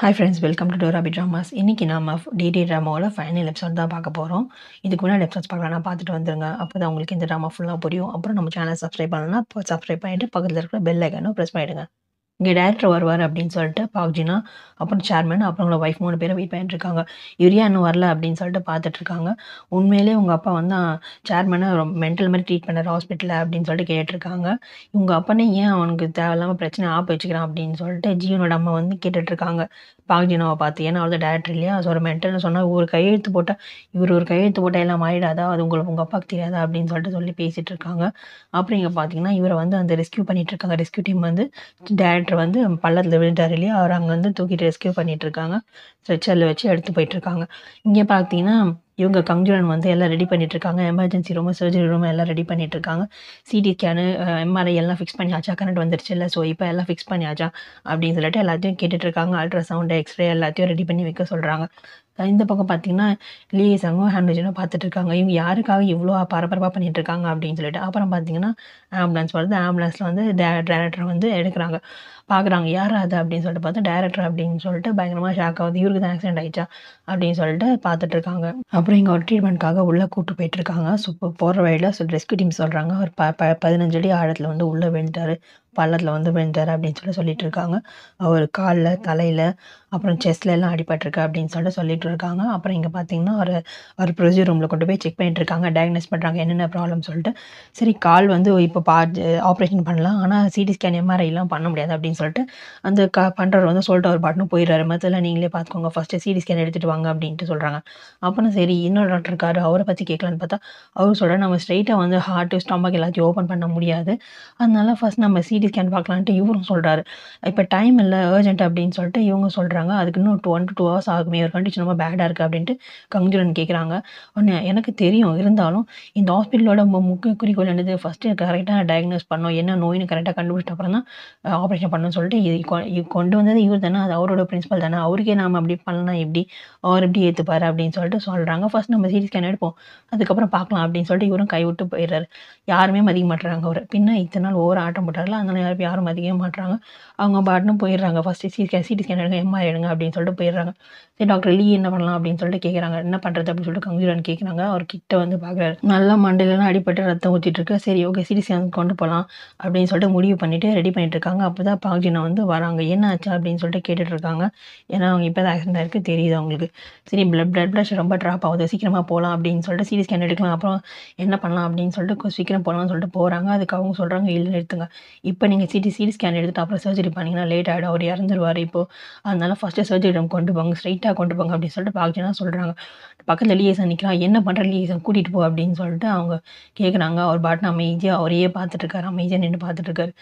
Hi friends welcome to டோராபி dramas இன்றைக்கி நம்ம டிடி ட்ராமாவோட ஃபைனல் எபிசோட் தான் பார்க்க போகிறோம் இதுக்கு முன்னாடி எபிசோட்ஸ் பார்க்கலாம் பார்த்துட்டு வந்துருங்க அப்போ தான் உங்களுக்கு இந்த ட்ராமா ஃபுல்லாக புரியும் அப்புறம் நம்ம சேனல் சப்ஸ்கிரைப் பண்ணலாம் சப்ஸ்கிரைப் பண்ணிவிட்டு பக்கத்தில் இருக்கிற பெல் ஐக்கானும் ப்ரெஸ் பண்ணிவிடுங்க இங்கே டேரக்டர் வருவார் அப்படின்னு சொல்லிட்டு பாக்ஜினா அப்புறம் சேர்மன் அப்புறம் உங்களை ஒய்ஃப் மூணு பேரும் வெயிட் பண்ணிட்டுருக்காங்க இவரையா இன்னும் வரல அப்படின்னு சொல்லிட்டு பார்த்துட்ருக்காங்க உண்மையிலே உங்கள் அப்பா வந்து சேர்மனை மென்டல் மாதிரி ட்ரீட் பண்ணுற ஹாஸ்பிட்டலில் அப்படின்னு சொல்லிட்டு கேட்டுருக்காங்க இவங்க அப்பனே ஏன் அவனுக்கு தேவையில்லாமல் பிரச்சனை ஆப்பு வச்சுக்கிறான் அப்படின்னு சொல்லிட்டு ஜீவனோட அம்மா வந்து கேட்டுட்ருக்காங்க பாக்ஜினாவை பார்த்து ஏன்னா அவர் டேரக்டர் இல்லையா ஸோ ஒரு மென்டல்னு சொன்னால் ஒரு கையெழுத்து போட்டால் இவர் ஒரு கையெழுத்து போட்டால் எல்லாம் ஆயிடாதா அது உங்களுக்கு உங்கள் அப்பாவுக்கு தெரியாதா அப்படின்னு சொல்லிட்டு சொல்லி பேசிகிட்டு இருக்காங்க அப்புறம் இங்கே பார்த்தீங்கன்னா இவரை வந்து அந்த ரெஸ்கியூ பண்ணிகிட்டு இருக்காங்க ரெஸ்கியூ டீம் வந்து டேரக்ட் ஆப்ரேட்டர் வந்து பள்ளத்தில் விழுந்தார் இல்லையா அவர் வந்து தூக்கிட்டு ரெஸ்கியூ இருக்காங்க ஸ்ட்ரெச்சரில் வச்சு எடுத்து போயிட்டுருக்காங்க இங்கே பார்த்தீங்கன்னா இவங்க கங்ஜுரன் வந்து எல்லாம் ரெடி பண்ணிட்டுருக்காங்க எமர்ஜென்சி ரூமு சர்ஜரி ரூம் எல்லாம் ரெடி பண்ணிட்டுருக்காங்க சிடி ஸ்கேனு எம்ஆர்ஐ எல்லாம் ஃபிக்ஸ் பண்ணியாச்சா கரண்ட் வந்துருச்சு இல்லை ஸோ இப்போ எல்லாம் ஃபிக்ஸ் பண்ணியாச்சா அப்படின்னு சொல்லிட்டு எல்லாத்தையும் கேட்டுட்ருக்காங்க அல்ட்ராசவுண்டு எக்ஸ்ரே எல்லாத்தையும் ரெடி பண்ணி வைக்க சொல்கிறாங்க இந்த பக்கம் பார்த்தீங்கன்னா லீசங்கும் ஹேண்ட்வேஜனும் பார்த்துட்டு இருக்காங்க இவங்க யாருக்காக இவ்வளோ பரபரப்பாக பண்ணிட்டு இருக்காங்க அப்படின்னு சொல்லிட்டு அப்புறம் பார்த்தீங்கன்னா ஆம்புலன்ஸ் வருது ஆம்புலன்ஸில் வந்து டேரக்டர் வந்து எடுக்கிறாங்க பார்க்குறாங்க யார் அது அப்படின்னு சொல்லிட்டு பார்த்தா டேரக்டர் அப்படின்னு சொல்லிட்டு பயங்கரமாக ஷாக் ஆகுது இவருக்கு தான் ஆக்சிடென்ட் ஆயிடுச்சா அப்படின்னு சொல்லிட்டு பார்த்துட்டு இருக்காங்க அப்புறம் இங்கே ஒரு ட்ரீட்மெண்ட்காக உள்ளே கூப்பிட்டு போயிட்டுருக்காங்க ஸோ போகிற வழியில் சொல்லி ரெஸ்கியூ டீம் சொல்கிறாங்க அவர் ப ப பதினஞ்சடி ஆழத்தில் வந்து உள்ளே விழுந்தார் பள்ளத்தில் வந்து விழுந்தார் அப்படின்னு சொல்லி சொல்லிட்டு இருக்காங்க அவர் காலில் தலையில் அப்புறம் செஸ்ட்ல எல்லாம் அடிபட்டிருக்கு அப்படின்னு சொல்லிட்டு சொல்லிட்டு இருக்காங்க அப்புறம் இங்கே பார்த்தீங்கன்னா ஒரு ஒரு ப்ரொசீஜர் ரூமில் கொண்டு போய் செக் பண்ணிட்டு இருக்காங்க டயக்னோஸ் பண்ணுறாங்க என்னென்ன ப்ராப்ளம் சொல்லிட்டு சரி கால் வந்து இப்போ பா ஆப்ரேஷன் பண்ணலாம் ஆனால் சிடி ஸ்கேன் எம்ஆர்ஐலாம் பண்ண முடியாது அப்படின்னு அப்படின்னு சொல்லிட்டு அந்த க பண்ணுறவர் வந்து சொல்லிட்டு அவர் பாட்டுன்னு போயிடுறாரு மற்றெல்லாம் நீங்களே பார்த்துக்கோங்க ஃபஸ்ட்டு சிடி ஸ்கேன் எடுத்துகிட்டு வாங்க அப்படின்ட்டு சொல்கிறாங்க அப்புறம் சரி இன்னொரு டாக்டர் இருக்காரு அவரை பற்றி கேட்கலான்னு பார்த்தா அவர் சொல்கிற நம்ம ஸ்ட்ரைட்டாக வந்து ஹார்ட்டு ஸ்டமக் எல்லாத்தையும் ஓப்பன் பண்ண முடியாது அதனால ஃபஸ்ட் நம்ம சிடி ஸ்கேன் பார்க்கலான்ட்டு இவரும் சொல்கிறாரு இப்போ டைம் இல்லை ஏர்ஜென்ட் அப்படின்னு சொல்லிட்டு இவங்க சொல்கிறாங்க அதுக்கு இன்னும் two one to two hours ஆகுமே ஒரு கண்டிஷன் ரொம்ப பேடாக இருக்குது அப்படின்ட்டு கங்குரன் கேட்குறாங்க ஒன்று எனக்கு தெரியும் இருந்தாலும் இந்த ஹாஸ்பிட்டலோட முக்கிய குறிக்கோள் என்னது ஃபஸ்ட்டு கரெக்டாக டயக்னோஸ் பண்ணோம் என்ன நோயின்னு கரெக்டாக கண்டுபிடிச்சிட்டு அப்புறம் தான் ஆப்ரேஷன் பண்ணணும் பண்ணணும்னு சொல்லிட்டு இது கொண்டு வந்தது இவர் தானே அது அவரோட பிரின்ஸிபல் தானே அவருக்கே நாம் அப்படி பண்ணலாம் எப்படி அவர் எப்படி ஏற்றுப்பாரு அப்படின்னு சொல்லிட்டு சொல்கிறாங்க ஃபஸ்ட் நம்ம சிடி கேன் எடுப்போம் அதுக்கப்புறம் பார்க்கலாம் அப்படின்னு சொல்லிட்டு இவரும் கைவிட்டு போயிடுறாரு யாருமே மதிக்க மாட்டுறாங்க அவர் பின்னா இத்தனை நாள் ஓவர் ஆட்டம் போட்டார்ல அதனால யாரும் யாரும் மதிக்க மாட்டுறாங்க அவங்க பாட்டுன்னு போயிடுறாங்க first series can CT scan எடுங்க எம்ஆர் எடுங்க அப்படின்னு சொல்லிட்டு போயிடுறாங்க சரி டாக்டர் லீ என்ன பண்ணலாம் அப்படின்னு சொல்லிட்டு கேட்குறாங்க என்ன பண்ணுறது அப்படின்னு சொல்லிட்டு கங்கீரன் கேட்குறாங்க அவர் கிட்ட வந்து பார்க்குறாரு நல்லா மண்டலாம் அடிப்பட்டு ரத்தம் ஊற்றிட்டு இருக்கு சரி ஓகே சிடி ஸ்கேன் கொண்டு போகலாம் அப்படின்னு சொல்லிட்டு முடிவு பண்ணிட்டு ரெடி பண்ணிட்டு இருக்காங்க அப்போ தான் ஆக்ஜினா வந்து வராங்க என்ன ஆச்சா அப்படின்னு சொல்லிட்டு கேட்டுட்ருக்காங்க ஏன்னா அவங்க இப்போ தான் ஆக்சிடெண்ட் ஆயிருக்கு தெரியுது அவங்களுக்கு சரி பிளட் பிளட் ப்ரெஷர் ரொம்ப ட்ராப் ஆகுது சீக்கிரமாக போகலாம் அப்படின்னு சொல்லிட்டு சிடி ஸ்கேன் எடுக்கலாம் அப்புறம் என்ன பண்ணலாம் அப்படின்னு சொல்லிட்டு சீக்கிரம் போகலாம்னு சொல்லிட்டு போகிறாங்க அதுக்கு அவங்க சொல்கிறாங்க இல்லை நிறுத்துங்க இப்போ நீங்கள் சிடி சிடி ஸ்கேன் எடுத்துட்டு அப்புறம் சர்ஜரி பண்ணிங்கன்னா லேட் ஆகிடும் அவர் இறந்துருவார் இப்போது அதனால ஃபஸ்ட்டு சர்ஜரி ரூம் கொண்டு போங்க ஸ்ட்ரைட்டாக கொண்டு போங்க அப்படின்னு சொல்லிட்டு ஆக்ஜினா சொல்கிறாங்க பக்கத்தில் லீசன் நிற்கலாம் என்ன பண்ணுற லீசன் கூட்டிகிட்டு போ அப்படின்னு சொல்லிட்டு அவங்க கேட்குறாங்க அவர் பாட்டின அமைதியாக அவரையே பார்த்துட்ருக்காரு அமைதியாக நின்று இருக்காரு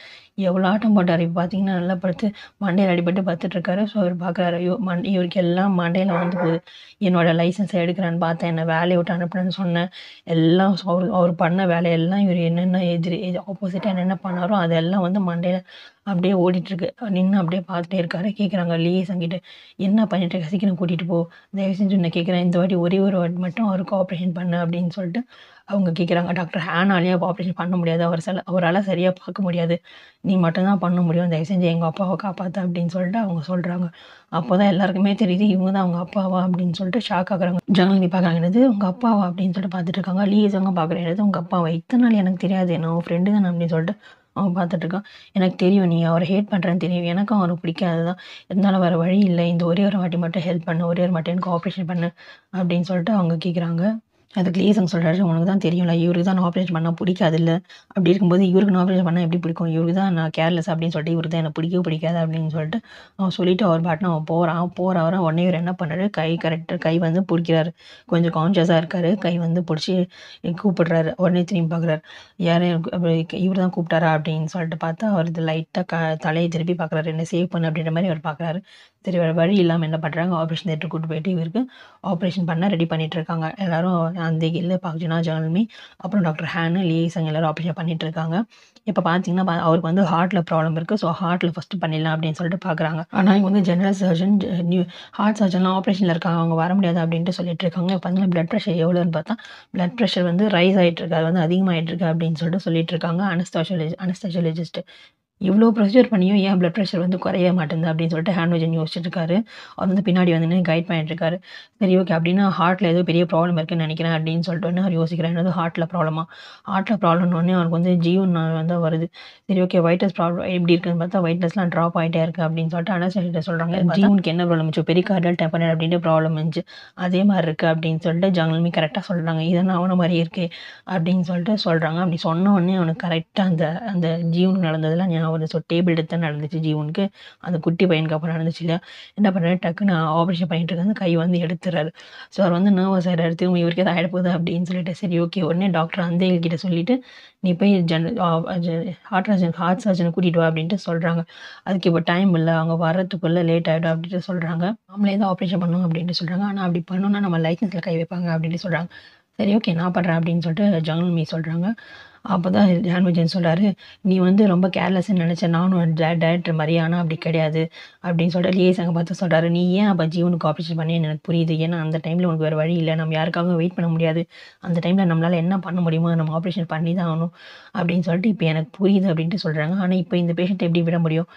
எவ்வளோ ஆட்டம் போட்டார் இப்போ பார்த்தீங்கன்னா அப்படின்னு நல்லா படுத்து மண்டையில் அடிபட்டு பார்த்துட்ருக்காரு ஸோ அவர் பார்க்குறாரு ஐயோ மண் இவருக்கு எல்லாம் மண்டையில் வந்து போகுது என்னோடய லைசன்ஸை எடுக்கிறான்னு பார்த்தேன் என்னை வேலையை விட்டு அனுப்புனேன்னு சொன்னேன் எல்லாம் அவர் அவர் பண்ண வேலையெல்லாம் இவர் என்னென்ன எதிரி ஆப்போசிட்டாக என்னென்ன பண்ணாரோ அதெல்லாம் வந்து மண்டையில் அப்படியே ஓடிட்டுருக்கு நின்று அப்படியே பார்த்துட்டே இருக்காரு கேட்குறாங்க லியே சங்கிட்ட என்ன பண்ணிட்டு இருக்க சீக்கிரம் கூட்டிகிட்டு போ தயவு செஞ்சு உன்னை கேட்குறேன் இந்த வாட்டி ஒரே ஒரு வாட்டி மட்டும் அவருக்கு ஆப்ரேஷன் பண்ணு அப்படின்னு சொல்லிட்டு அவங்க கேட்குறாங்க டாக்டர் ஹேனாலேயே ஆப்ரேஷன் பண்ண முடியாது அவர் சில அவரால் சரியாக பார்க்க முடியாது நீ மட்டும்தான் பண்ண முடியும் தயவு செஞ்சு எங்கள் அப்பாவை காப்பாற்று அப்படின்னு சொல்லிட்டு அவங்க சொல்கிறாங்க அப்போ தான் எல்லாருக்குமே தெரியுது இவங்க தான் அவங்க அப்பாவா அப்படின்னு சொல்லிட்டு ஷாக் ஆகுறாங்க ஜனநி பார்க்குறாங்க என்னது உங்கள் அப்பாவா அப்படின்னு சொல்லிட்டு பார்த்துட்டு இருக்காங்க லீசங்க பார்க்குற என்னது உங்கள் அப்பாவை இத்தனை நாள் எனக்கு தெரியாது நான் உன் ஃப்ரெண்டு தானே அப்படின்னு சொல்லிட்டு அவன் பார்த்துட்ருக்கான் எனக்கு தெரியும் நீ அவரை ஹேட் பண்ணுறேன்னு தெரியும் எனக்கும் அவரை பிடிக்காது தான் இருந்தாலும் வேறு வழி இல்லை இந்த ஒரே ஒரு வாட்டி மட்டும் ஹெல்ப் பண்ணு ஒரே ஒரு வாட்டி எனக்கு ஆப்ரேஷன் பண்ணு அப்படின்னு சொல்லிட்டு அவங்க கேட்குறாங்க அதுக்கு லேசங்க சொல்கிறாரு உனக்கு தான் தெரியும்ல இவருக்கு தான் நான் ஆப்ரேஷன் பண்ணால் பிடிக்காது இல்லை அப்படி இருக்கும்போது இவருக்கு நான் ஆப்ரேஷன் பண்ணால் எப்படி பிடிக்கும் இவருக்கு தான் நான் கேர்லெஸ் அப்படின்னு சொல்லிட்டு இவருக்கு தான் எனக்கு பிடிக்கவே பிடிக்காது அப்படின்னு சொல்லிட்டு அவன் சொல்லிவிட்டு அவர் பாட்டு அவன் போகிறான் போகிற வர உடனே இவர் என்ன பண்ணுறாரு கை கரெக்டாக கை வந்து பிடிக்கிறாரு கொஞ்சம் கான்ஷியஸாக இருக்காரு கை வந்து பிடிச்சி கூப்பிடுறாரு உடனே திரும்பி பார்க்குறாரு யாரும் இவர் தான் கூப்பிட்டாரா அப்படின்னு சொல்லிட்டு பார்த்தா அவர் இது லைட்டாக க தலையை திருப்பி பார்க்குறாரு என்ன சேவ் பண்ணு அப்படின்ற மாதிரி அவர் பார்க்குறாரு தெரியாத வழி இல்லாமல் என்ன பண்ணுறாங்க ஆப்ரேஷன் தேட்டர் கூப்பிட்டு போயிட்டு இவருக்கு ஆப்ரேஷன் பண்ணால் ரெடி பண்ணிகிட்டு இருக்காங்க எல்லோரும் சந்தேகியில் பாக்ஜினா ஜால்மி அப்புறம் டாக்டர் ஹேனு லீசங் எல்லோரும் ஆப்ரேஷன் பண்ணிட்டுருக்காங்க இருக்காங்க இப்போ பார்த்தீங்கன்னா அவருக்கு வந்து ஹார்ட்டில் ப்ராப்ளம் இருக்குது ஸோ ஹார்ட்டில் ஃபஸ்ட்டு பண்ணிடலாம் அப்படின்னு சொல்லிட்டு பார்க்குறாங்க ஆனால் இங்கே வந்து ஜெனரல் சர்ஜன் நியூ ஹார்ட் சர்ஜன்லாம் ஆப்ரேஷனில் இருக்காங்க அவங்க வர முடியாது அப்படின்ட்டு சொல்லிட்டு இருக்காங்க இப்போ வந்து ப்ளட் ப்ரெஷர் எவ்வளோன்னு பார்த்தா ப்ளட் ப்ரெஷர் வந்து ரைஸ் ஆகிட்டு இருக்கு அது வந்து அதிகமாகிட்டு இருக்கு அப்படின்னு சொல்லிட்டு சொல்லிட்டு இருக்காங்க அனஸ்தாஷியோலஜி அனஸ்தாஷியோலஜிஸ்ட்டு இவ்வளோ ப்ரொசீஜர் பண்ணியும் ஏன் ப்ளட் ப்ரெஷர் வந்து குறைய மாட்டேங்குது அப்படின்னு சொல்லிட்டு ஹேண்ட்விஜன் யோசிச்சுட்டு இருக்காரு அவர் வந்து பின்னாடி வந்து கைட் பண்ணிட்டு சரி ஓகே அப்படின்னா ஹார்ட்டில் ஏதோ பெரிய ப்ராப்ளம் இருக்குன்னு நினைக்கிறேன் அப்படின்னு சொல்லிட்டு வந்து அவர் யோசிக்கிறார் என்னது ஹார்ட்டில் ப்ராப்ளமா ஹார்ட்டில் ஒன்னே அவருக்கு வந்து ஜீவன் வந்து வருது சரி ஓகே வைட்டஸ் ப்ராப்ளம் எப்படி இருக்குன்னு பார்த்தா வைட்னஸ்லாம் ட்ராப் ஆகிட்டே இருக்குது அப்படின்னு சொல்லிட்டு அனஸ்டிட்ட சொல்கிறாங்க ஜீவனுக்கு என்ன ப்ராப்ளம் இருந்துச்சு பெரிய கார்டில் டெம்பர் அப்படின்ட்டு ப்ராப்ளம் இருந்துச்சு அதே மாதிரி இருக்குது அப்படின்னு சொல்லிட்டு ஜங்கலுமே கரெக்டாக சொல்கிறாங்க இதெல்லாம் அவனை மாதிரி இருக்குது அப்படின்னு சொல்லிட்டு சொல்கிறாங்க அப்படி சொன்ன உடனே அவனுக்கு கரெக்டாக அந்த அந்த ஜீவன் நடந்ததெல்லாம் ஒரு வருது ஸோ டேபிள் எடுத்து நடந்துச்சு ஜீவனுக்கு அந்த குட்டி பையனுக்கு அப்புறம் நடந்துச்சு இல்லையா என்ன பண்ணுறாரு டக்குன்னு ஆப்ரேஷன் பண்ணிட்டு இருந்து கை வந்து எடுத்துறாரு ஸோ அவர் வந்து நர்வஸ் ஆகிறார் திரும்ப இவருக்கு எதாவது ஆகிடப்போகுது அப்படின்னு சொல்லிட்டு சரி ஓகே உடனே டாக்டர் அந்த கிட்ட சொல்லிட்டு நீ போய் ஜன் ஹார்ட் சர்ஜன் ஹார்ட் சர்ஜனை கூட்டிகிட்டு வா அப்படின்ட்டு சொல்கிறாங்க அதுக்கு இப்போ டைம் இல்லை அவங்க வரத்துக்குள்ளே லேட் ஆகிடும் அப்படின்ட்டு சொல்கிறாங்க நம்மளே தான் ஆப்ரேஷன் பண்ணும் அப்படின்ட்டு சொல்கிறாங்க ஆனால் அப்படி பண்ணோன்னா நம்ம லைசன்ஸில் கை வைப்பாங்க அப்படின்னு சொல்கிறாங்க சரி ஓகே நான் பண்ணுறேன் அப்படின்னு சொல்லிட்டு ஜங்கல் மீ சொல்கிறாங்க அப்போ தான் ஜான் விஜயன் சொல்கிறாரு நீ வந்து ரொம்ப கேர்லெஸ்ன்னு நினச்ச நானும் டேரக்டர் மரியானா அப்படி கிடையாது அப்படின்னு சொல்லிட்டு லியேஸ் அங்கே பார்த்து சொல்கிறாரு நீ ஏன் அப்போ ஜீவனுக்கு ஆப்ரேஷன் பண்ணி எனக்கு புரியுது ஏன்னா அந்த டைமில் உனக்கு வேறு வழி இல்லை நம்ம யாருக்காகவும் வெயிட் பண்ண முடியாது அந்த டைமில் நம்மளால் என்ன பண்ண முடியுமோ நம்ம ஆப்ரேஷன் பண்ணி தான் ஆகணும் அப்படின்னு சொல்லிட்டு இப்போ எனக்கு புரியுது அப்படின்ட்டு சொல்கிறாங்க ஆனால் இப்போ இந்த பேஷண்ட்டை எப்படி விட முடியும்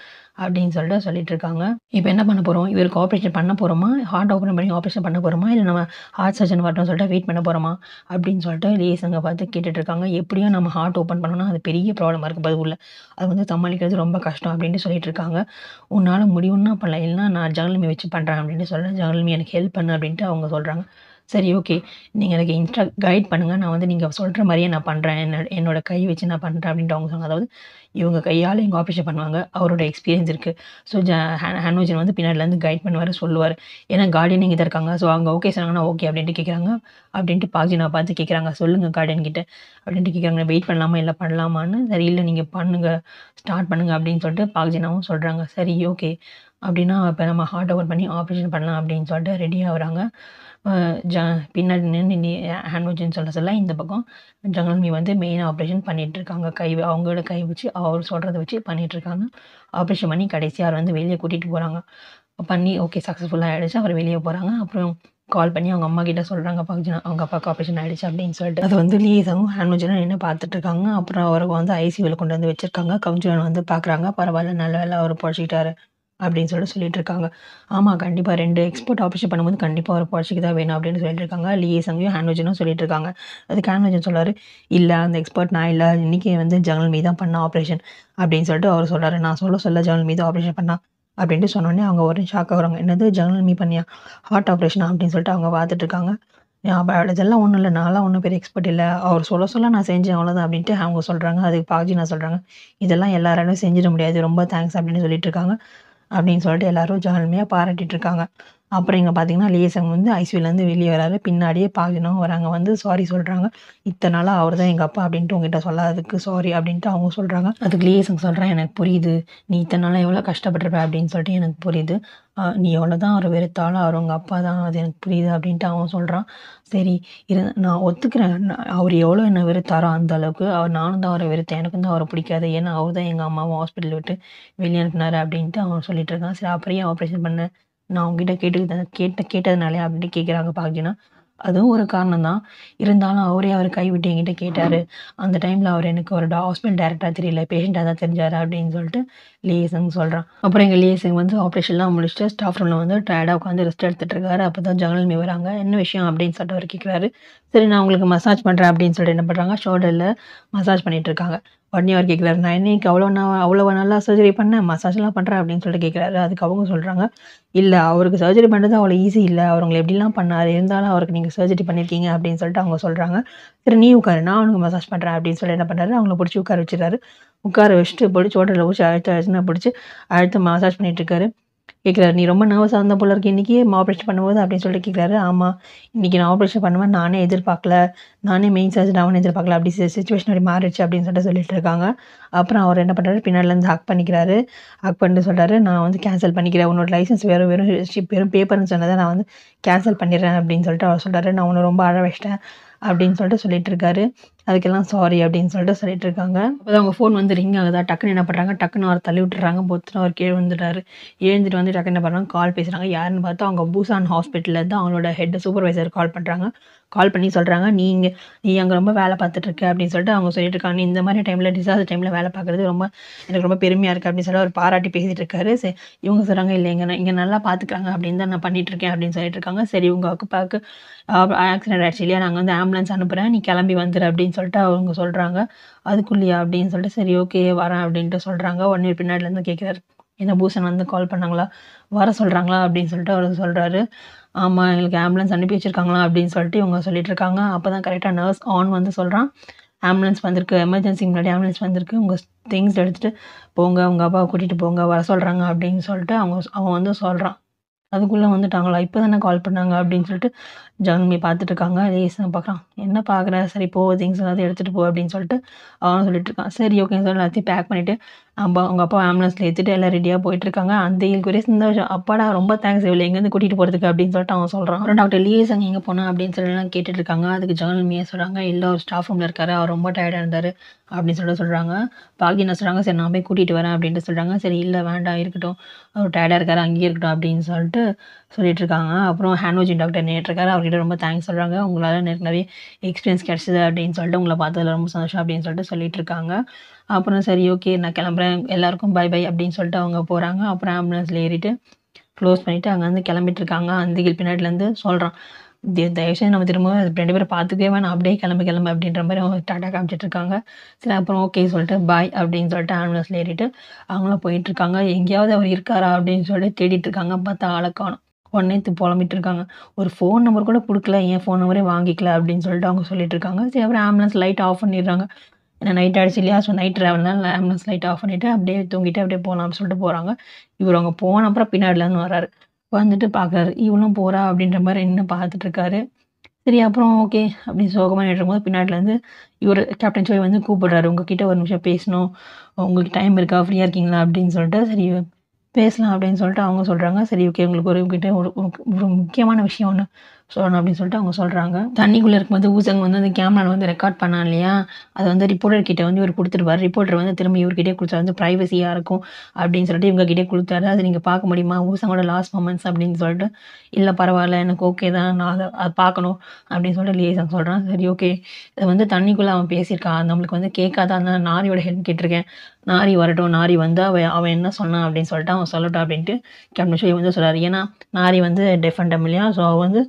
அப்படின்னு சொல்லிட்டு சொல்லிட்டு இருக்காங்க இப்போ என்ன பண்ண போகிறோம் இவருக்கு ஆப்ரேஷன் பண்ண போகிறோமா ஹார்ட் ஓப்பன் பண்ணி ஆப்ரேஷன் பண்ண போகிறோமா இல்லை நம்ம ஹார்ட் சர்ஜன் வரணும்னு சொல்லிட்டு வெயிட் பண்ண போகிறோமா அப்படின்னு சொல்லிட்டு லேசங்க பார்த்து கேட்டுட்டு இருக்காங்க எப்படியும் நம்ம ஹார்ட் ஓப்பன் பண்ணோம்னா அது பெரிய ப்ராப்ளமாக இருக்குது பதில் உள்ள அது வந்து சமாளிக்கிறது ரொம்ப கஷ்டம் அப்படின்னு சொல்லிட்டு இருக்காங்க உன்னால் முடியும்னா பண்ணலாம் இல்லைன்னா நான் ஜகலமி வச்சு பண்ணுறேன் அப்படின்னு சொல்கிறேன் ஜகலமி எனக்கு ஹெல்ப் பண்ணு அப்படின்ட்டு அவங்க சொல்கிறாங்க சரி ஓகே நீங்கள் எனக்கு இன்ஸ்ட்ரா கைட் பண்ணுங்கள் நான் வந்து நீங்கள் சொல்கிற மாதிரியே நான் பண்ணுறேன் என்னோட கை வச்சு நான் பண்ணுறேன் அப்படின்ட்டு அவங்க சொன்னாங்க அதாவது இவங்க கையால் எங்கள் ஆப்ரேஷன் பண்ணுவாங்க அவரோட எக்ஸ்பீரியன்ஸ் இருக்குது ஸோ ஜ ஹேனோஜன் வந்து பின்னாடிலேருந்து கைட் பண்ணுவார் சொல்லுவார் ஏன்னா கார்டியன் இங்கே தான் இருக்காங்க ஸோ அவங்க ஓகே சொன்னாங்கன்னா ஓகே அப்படின்ட்டு கேட்குறாங்க அப்படின்ட்டு நான் பார்த்து கேட்குறாங்க சொல்லுங்கள் கார்டியன் கிட்ட அப்படின்ட்டு கேட்குறாங்க வெயிட் பண்ணலாமா இல்லை பண்ணலாமான்னு சரி இல்லை நீங்கள் பண்ணுங்கள் ஸ்டார்ட் பண்ணுங்கள் அப்படின்னு சொல்லிட்டு பாக்ஜினாவும் சொல்கிறாங்க சரி ஓகே அப்படின்னா இப்போ நம்ம ஹார்ட் ஓவர் பண்ணி ஆப்ரேஷன் பண்ணலாம் அப்படின்னு சொல்லிட்டு ரெடி ஆகுறாங்க ஜ பின்னாடி நின்று சொல்கிற சொல்ல இந்த பக்கம் ஜங்கல்மி வந்து மெயின் ஆப்ரேஷன் பண்ணிகிட்ருக்காங்க கை அவங்களோட கை வச்சு அவர் சொல்கிறத வச்சு பண்ணிகிட்ருக்காங்க ஆப்ரேஷன் பண்ணி கடைசியாக அவர் வந்து வெளியே கூட்டிகிட்டு போகிறாங்க பண்ணி ஓகே சக்ஸஸ்ஃபுல்லாக ஆகிடுச்சு அவர் வெளியே போகிறாங்க அப்புறம் கால் பண்ணி அவங்க அம்மா கிட்ட சொல்கிறாங்க அப்பா அவங்க அப்பாவுக்கு ஆப்ரேஷன் ஆகிடுச்சு அப்படின்னு சொல்லிட்டு அது வந்து லீசாகவும் ஹேண்ட்வஜனும் நின்று பார்த்துட்டு இருக்காங்க அப்புறம் அவருக்கு வந்து ஐசியூவில் கொண்டு வந்து வச்சுருக்காங்க கவுஞ்சன் வந்து பார்க்குறாங்க பரவாயில்ல நல்ல வேலை அவர் பழச்சிக்கிட்டாரு அப்படின்னு சொல்லிட்டு சொல்லிட்டு இருக்காங்க ஆமாம் கண்டிப்பாக ரெண்டு எக்ஸ்போர்ட் ஆப்ரேஷன் பண்ணும்போது கண்டிப்பாக ஒரு பாலிசிக்கு தான் வேணும் அப்படின்னு சொல்லிட்டு இருக்காங்க லிஏசங்கையும் ஹேண்ட்வஜனும் சொல்லிட்டு இருக்காங்க அதுக்கு ஹேண்ட்வஜன் சொல்கிறாரு இல்லை அந்த எக்ஸ்பர்ட் நான் இல்லை இன்றைக்கி வந்து ஜனல் மீது தான் பண்ண ஆப்ரேஷன் அப்படின்னு சொல்லிட்டு அவர் சொல்கிறார் நான் சொல்ல சொல்ல ஜங்கல் மீது ஆப்ரேஷன் பண்ணால் அப்படின்ட்டு சொன்னோடனே அவங்க ஒரு ஷாக் ஆகுறாங்க என்னது ஜங்கல் மீ பண்ணியா ஹார்ட் ஆப்ரேஷன் அப்படின்னு சொல்லிட்டு அவங்க பார்த்துட்டு இருக்காங்க இதெல்லாம் ஒன்றும் இல்லை நான்லாம் ஒன்றும் பெரிய எக்ஸ்பர்ட் இல்லை அவர் சொல்ல சொல்ல நான் செஞ்சேன் அவ்வளோதான் அப்படின்ட்டு அவங்க சொல்கிறாங்க அதுக்கு பாஜி நான் சொல்கிறாங்க இதெல்லாம் எல்லாராலையும் செஞ்சிட முடியாது ரொம்ப தேங்க்ஸ் அப்படின்னு சொல்லிட்டு இருக்காங்க அப்படின்னு சொல்லிட்டு எல்லாரும் பாராட்டிட்டு இருக்காங்க அப்புறம் இங்கே பார்த்தீங்கன்னா லேசங் வந்து ஐசியூலேருந்து வெளியே வராரு பின்னாடியே பாஜினாவும் வராங்க வந்து சாரி சொல்கிறாங்க இத்தனை நாளாக அவர் தான் எங்கள் அப்பா அப்படின்ட்டு உங்ககிட்ட சொல்லாததுக்கு சாரி அப்படின்ட்டு அவங்க சொல்கிறாங்க அதுக்கு லேசங் சொல்கிறேன் எனக்கு புரியுது நீ இத்தனை நாளாக எவ்வளோ கஷ்டப்பட்டுருப்ப அப்படின்னு சொல்லிட்டு எனக்கு புரியுது நீ எவ்வளோ தான் அவர் வெறுத்தாலும் அவர் உங்கள் அப்பா தான் அது எனக்கு புரியுது அப்படின்ட்டு அவன் சொல்கிறான் சரி இரு நான் ஒத்துக்கிறேன் அவர் எவ்வளோ என்னை வெறுத்தாரோ அந்த அளவுக்கு அவர் நானும் தான் அவரை வெறுத்தேன் எனக்கும் தான் அவரை பிடிக்காது ஏன்னா அவர் தான் எங்கள் அம்மாவும் ஹாஸ்பிட்டல் விட்டு வெளியே அனுப்பினார் அப்படின்ட்டு அவன் சொல்லிட்டு இருக்கான் சரி அப்புறம் ஆப்ரேஷன் பண்ண நான் உங்ககிட்ட கேட்டு கேட்ட கேட்டதுனாலே அப்படின்ட்டு கேட்குறாங்க பாக்கினா அதுவும் ஒரு காரணம் தான் இருந்தாலும் அவரே அவர் கைவிட்டு என்கிட்ட கேட்டார் அந்த டைமில் அவர் எனக்கு ஒரு ஹாஸ்பிட்டல் டேரக்டாக தெரியல பேஷண்ட்டாக தான் தெரிஞ்சார் அப்படின்னு சொல்லிட்டு லியேசங் சொல்கிறான் அப்புறம் எங்கள் லியேசங் வந்து ஆப்ரேஷன்லாம் முடிச்சுட்டு ஸ்டாஃப் ரூமில் வந்து டயர்டாக உட்காந்து ரெஸ்ட் எடுத்துகிட்டு இருக்காரு அப்போ தான் மீ வராங்க என்ன விஷயம் அப்படின்னு சொல்லிட்டு அவர் கேட்குறாரு சரி நான் உங்களுக்கு மசாஜ் பண்ணுறேன் அப்படின்னு சொல்லிட்டு என்ன பண்ணுறாங்க ஷோல்டரில் மசாஜ் இருக்காங்க உடனே அவர் கேட்குறாரு நான் என்னைக்கு அவ்வளோ நான் அவ்வளோ நல்லா சர்ஜரி பண்ணேன் மசாஜ்லாம் பண்ணுறேன் அப்படின்னு சொல்லிட்டு கேட்குறாரு அதுக்கு அவங்க சொல்கிறாங்க இல்லை அவருக்கு சர்ஜரி பண்ணுறது அவ்வளோ ஈஸி இல்லை அவங்களை எப்படிலாம் பண்ணார் இருந்தாலும் அவருக்கு நீங்கள் சர்ஜரி பண்ணியிருக்கீங்க அப்படின்னு சொல்லிட்டு அவங்க சொல்கிறாங்க சரி நீ உட்காரு நான் அவனுக்கு மசாஜ் பண்ணுறேன் அப்படின்னு சொல்லி என்ன பண்ணுறாரு அவங்கள பிடிச்சி உட்கார வச்சுறாரு உட்கார வச்சுட்டு பிடிச்சி ஓட்டரில் பிடிச்சி அழுத்த அழுத்தினா பிடிச்சி அழுத்த மசாஜ் பண்ணிகிட்டு இருக்காரு கேட்குறாரு நீ ரொம்ப நர்வஸாக இருந்த போல இருக்கு இன்றைக்கி ஆப்ரேஷன் பண்ணும்போது அப்படின்னு சொல்லிட்டு கேட்குறாரு ஆமாம் இன்றைக்கி நான் ஆப்ரேஷன் பண்ணுவேன் நானே எதிர்பார்க்கல நானே மெயின் சர்ஜன் அவனே எதிர்பார்க்கல அப்படி சுச்சுவேஷன் அப்படி மாறிடுச்சு அப்படின்னு சொல்லிட்டு சொல்லிட்டு இருக்காங்க அப்புறம் அவர் என்ன பண்ணுறாரு பின்னாடிலேருந்து ஹாக் பண்ணிக்கிறாரு ஹாக் பண்ணிட்டு சொல்கிறாரு நான் வந்து கேன்சல் பண்ணிக்கிறேன் உன்னோட லைசன்ஸ் வெறும் வெறும் வெறும் பேப்பர்னு சொன்னதை நான் வந்து கேன்சல் பண்ணிடுறேன் அப்படின்னு சொல்லிட்டு அவர் சொல்கிறாரு நான் உன்னை ரொம்ப அழ வச்சிட்டேன் அப்படின்னு சொல்லிட்டு சொல்லிட்டு இருக்காரு அதுக்கெல்லாம் சாரி அப்படின்னு சொல்லிட்டு சொல்லிட்டு இருக்காங்க அப்போ அவங்க ஃபோன் வந்து ரிங் ஆகுதா டக்குன்னு என்ன பண்ணுறாங்க டக்குன்னு அவர் தள்ளி விட்டுறாங்க பொத்துன்னு அவர் கீழே வந்துட்டாரு எழுந்துட்டு வந்து டக்குன்னு என்ன பண்ணுறாங்க கால் பேசுகிறாங்க யாருன்னு பார்த்தா அவங்க பூசான் ஹாஸ்பிட்டலில் இருந்து அவங்களோட ஹெட் சூப்பர்வைசர் கால் பண்ணுறாங்க கால் பண்ணி சொல்கிறாங்க நீங்கள் நீ அங்கே ரொம்ப வேலை பார்த்துட்ருக்க அப்படின்னு சொல்லிட்டு அவங்க சொல்லிட்டு இருக்காங்க இந்த மாதிரி டைமில் டிசாஸ்டர் டைமில் வேலை பார்க்குறது ரொம்ப எனக்கு ரொம்ப பெருமையாக இருக்குது அப்படின்னு சொல்லி அவர் பாராட்டி பேசிகிட்டு இருக்காரு சரி இவங்க சொல்கிறாங்க இல்லை இங்கே இங்கே நல்லா பார்த்துக்கிறாங்க அப்படின்னு தான் நான் பண்ணிகிட்ருக்கேன் அப்படின்னு சொல்லிட்டு இருக்காங்க சரி உங்கள் அக்கு பார்க்க ஆக்சிடென்ட் ஆகிடுச்சு இல்லையா நாங்கள் வந்து ஆம்புலன்ஸ் அனுப்புகிறேன் நீ கிளம்பி வந்துடு அப்படின்னு சொல்லிட்டு அவங்க சொல்கிறாங்க அதுக்குள்ளையா அப்படின்னு சொல்லிட்டு சரி ஓகே வரேன் அப்படின்ட்டு சொல்கிறாங்க ஒன் இயர் பின்னாடிலேருந்து கேட்குறாரு என்ன பூஷன் வந்து கால் பண்ணாங்களா வர சொல்கிறாங்களா அப்படின்னு சொல்லிட்டு அவர் சொல்கிறாரு ஆமாம் எங்களுக்கு ஆம்புலன்ஸ் அனுப்பி வச்சுருக்காங்களா அப்படின்னு சொல்லிட்டு இவங்க சொல்லிட்டு இருக்காங்க அப்போ தான் கரெக்டாக நர்ஸ் ஆன் வந்து சொல்கிறான் ஆம்புலன்ஸ் வந்திருக்கு எமர்ஜென்சிக்கு முன்னாடி ஆம்புலன்ஸ் வந்திருக்கு உங்கள் திங்ஸ் எடுத்துகிட்டு போங்க உங்கள் அப்பாவை கூட்டிகிட்டு போங்க வர சொல்கிறாங்க அப்படின்னு சொல்லிட்டு அவங்க அவன் வந்து சொல்கிறான் அதுக்குள்ளே வந்துட்டாங்களா இப்போ தானே கால் பண்ணாங்க அப்படின்னு சொல்லிட்டு ஜான்மி பார்த்துட்டு இருக்காங்க அதே ஈசன் பார்க்குறான் என்ன பார்க்குற சரி போ திங்ஸ் எல்லாத்தையும் எடுத்துகிட்டு போ அப்படின்னு சொல்லிட்டு அவன் சொல்லிட்டு இருக்கான் சரி ஓகே சார் எல்லாத்தையும் பேக் பண்ணிவிட்டு அப்பா அவங்க அப்பா ஆம்புலன்ஸில் ஏற்றிட்டு எல்லாம் ரெடியாக போயிட்டுருக்காங்க அந்த இயல்குரிய சந்தோஷம் அப்பாடா ரொம்ப தேங்க்ஸ் இவ்வளோ எங்கேருந்து கூட்டிகிட்டு போகிறதுக்கு அப்படின்னு சொல்லிட்டு அவன் சொல்கிறான் டாக்டர் லியேஸ் அங்கே எங்கே போனான் அப்படின்னு சொல்லலாம் கேட்டுட்டு இருக்காங்க அதுக்கு ஜான்மியே சொல்கிறாங்க எல்லோரும் ஒரு ஸ்டாஃப் ரூமில் இருக்காரு அவர் ரொம்ப டயர்டாக இருந்தார் அப்படின்னு சொல்லிட்டு சொல்கிறாங்க பாக்கி என்ன சொல்கிறாங்க சரி நான் போய் கூட்டிகிட்டு வரேன் அப்படின்ட்டு சொல்கிறாங்க சரி இல்லை வேண்டாம் இருக்கட்டும் அவர் டயர்டாக இருக்காரு அங்கேயே இருக்கட்டும் அப்படின்னு சொல்லிட்டு சொல்லிட்டு இருக்காங்க அப்புறம் ஹேண்ட்வோஜின் டாக்டர் நேற்றுக்காரு அவர்கிட்ட ரொம்ப தேங்க்ஸ் சொல்கிறாங்க உங்களால் நிறைய எக்ஸ்பீரியன்ஸ் கிடச்சிது அப்படின்னு சொல்லிட்டு உங்களை பார்த்ததில் ரொம்ப சந்தோஷம் அப்படின்னு சொல்லிட்டு சொல்லிட்டு இருக்காங்க அப்புறம் சரி ஓகே நான் கிளம்புறேன் எல்லாருக்கும் பை பை அப்படின்னு சொல்லிட்டு அவங்க போகிறாங்க அப்புறம் ஆம்புலன்ஸில் ஏறிட்டு க்ளோஸ் பண்ணிவிட்டு அங்கேருந்து கிளம்பிட்டு இருக்காங்க அந்த பின்னாடிலேருந்து சொல்கிறான் தயவுசெய்து நம்ம திரும்பவும் ரெண்டு பேரும் பார்த்துக்கவே வேணாம் அப்படியே கிளம்ப கிளம்பு அப்படின்ற மாதிரி அவங்க டாட்டா காமிச்சிட்ருக்காங்க சரி அப்புறம் ஓகே சொல்லிட்டு பாய் அப்படின்னு சொல்லிட்டு ஆம்புலன்ஸில் ஏறிட்டு அவங்களும் போயிட்டுருக்காங்க எங்கேயாவது அவர் இருக்காரா அப்படின்னு சொல்லிட்டு தேடிட்டுருக்காங்க பார்த்தா ஆளை காணும் உடனே புலம்பிட்டு இருக்காங்க ஒரு ஃபோன் நம்பர் கூட கொடுக்கல ஏன் ஃபோன் நம்பரே வாங்கிக்கல அப்படின்னு சொல்லிட்டு அவங்க சொல்லிட்டு இருக்காங்க சரி அப்புறம் ஆம்புலன்ஸ் லைட் ஆஃப் பண்ணிடுறாங்க ஏன்னா நைட் ஆடிச்சு இல்லையா ஸோ நைட் ட்ராவல்னால ஆம்புலன்ஸ் லைட் ஆஃப் பண்ணிவிட்டு அப்படியே தூங்கிட்டு அப்படியே போகலாம் அப்படின்னு சொல்லிட்டு போகிறாங்க இவர் அவங்க போன அப்புறம் பின்னாடிலேருந்து வராரு உட்காந்துட்டு பார்க்குறாரு இவளும் போகிறா அப்படின்ற மாதிரி நின்று பார்த்துட்ருக்காரு சரி அப்புறம் ஓகே அப்படி சோகமாக போது பின்னாடிலேருந்து இவர் கேப்டன் சோய் வந்து கூப்பிடுறாரு உங்ககிட்ட ஒரு நிமிஷம் பேசணும் உங்களுக்கு டைம் இருக்கா ஃப்ரீயாக இருக்கீங்களா அப்படின்னு சொல்லிட்டு சரி பேசலாம் அப்படின்னு சொல்லிட்டு அவங்க சொல்கிறாங்க சரி ஓகே உங்களுக்கு ஒரு உங்ககிட்ட ஒரு முக்கியமான விஷயம் ஒன்று சொல்லணும் அப்படின்னு சொல்லிட்டு அவங்க சொல்கிறாங்க தண்ணிக்குள்ளே இருக்கும்போது ஊசங்க வந்து அந்த கேமராவில் வந்து ரெக்கார்ட் பண்ணான் இல்லையா அதை வந்து ரிப்போர்ட்டர் கிட்ட வந்து இவர் கொடுத்துருவார் ரிப்போர்ட்டர் வந்து திரும்ப இவர்கிட்டே கொடுத்தா வந்து ப்ரைவசியாக இருக்கும் அப்படின்னு சொல்லிட்டு இவங்க கிட்டே கொடுத்தாரு அதை நீங்கள் பார்க்க முடியுமா ஊசங்கோட லாஸ்ட் மொமெண்ட்ஸ் அப்படின்னு சொல்லிட்டு இல்லை பரவாயில்ல எனக்கு ஓகே தான் நான் அதை அதை பார்க்கணும் அப்படின்னு சொல்லிட்டு லியேசன் சொல்கிறான் சரி ஓகே இதை வந்து தண்ணிக்குள்ளே அவன் பேசியிருக்கான் நம்மளுக்கு வந்து கேட்காத அந்த நாரியோட ஹெல்ப் கேட்டிருக்கேன் நாரி வரட்டும் நாரி வந்து அவன் அவன் என்ன சொன்னான் அப்படின்னு சொல்லிட்டு அவன் சொல்லட்டும் அப்படின்ட்டு கேப்டன் ஷோ வந்து சொல்கிறார் ஏன்னா நாரி வந்து இல்லையா ஸோ அவன் வந்து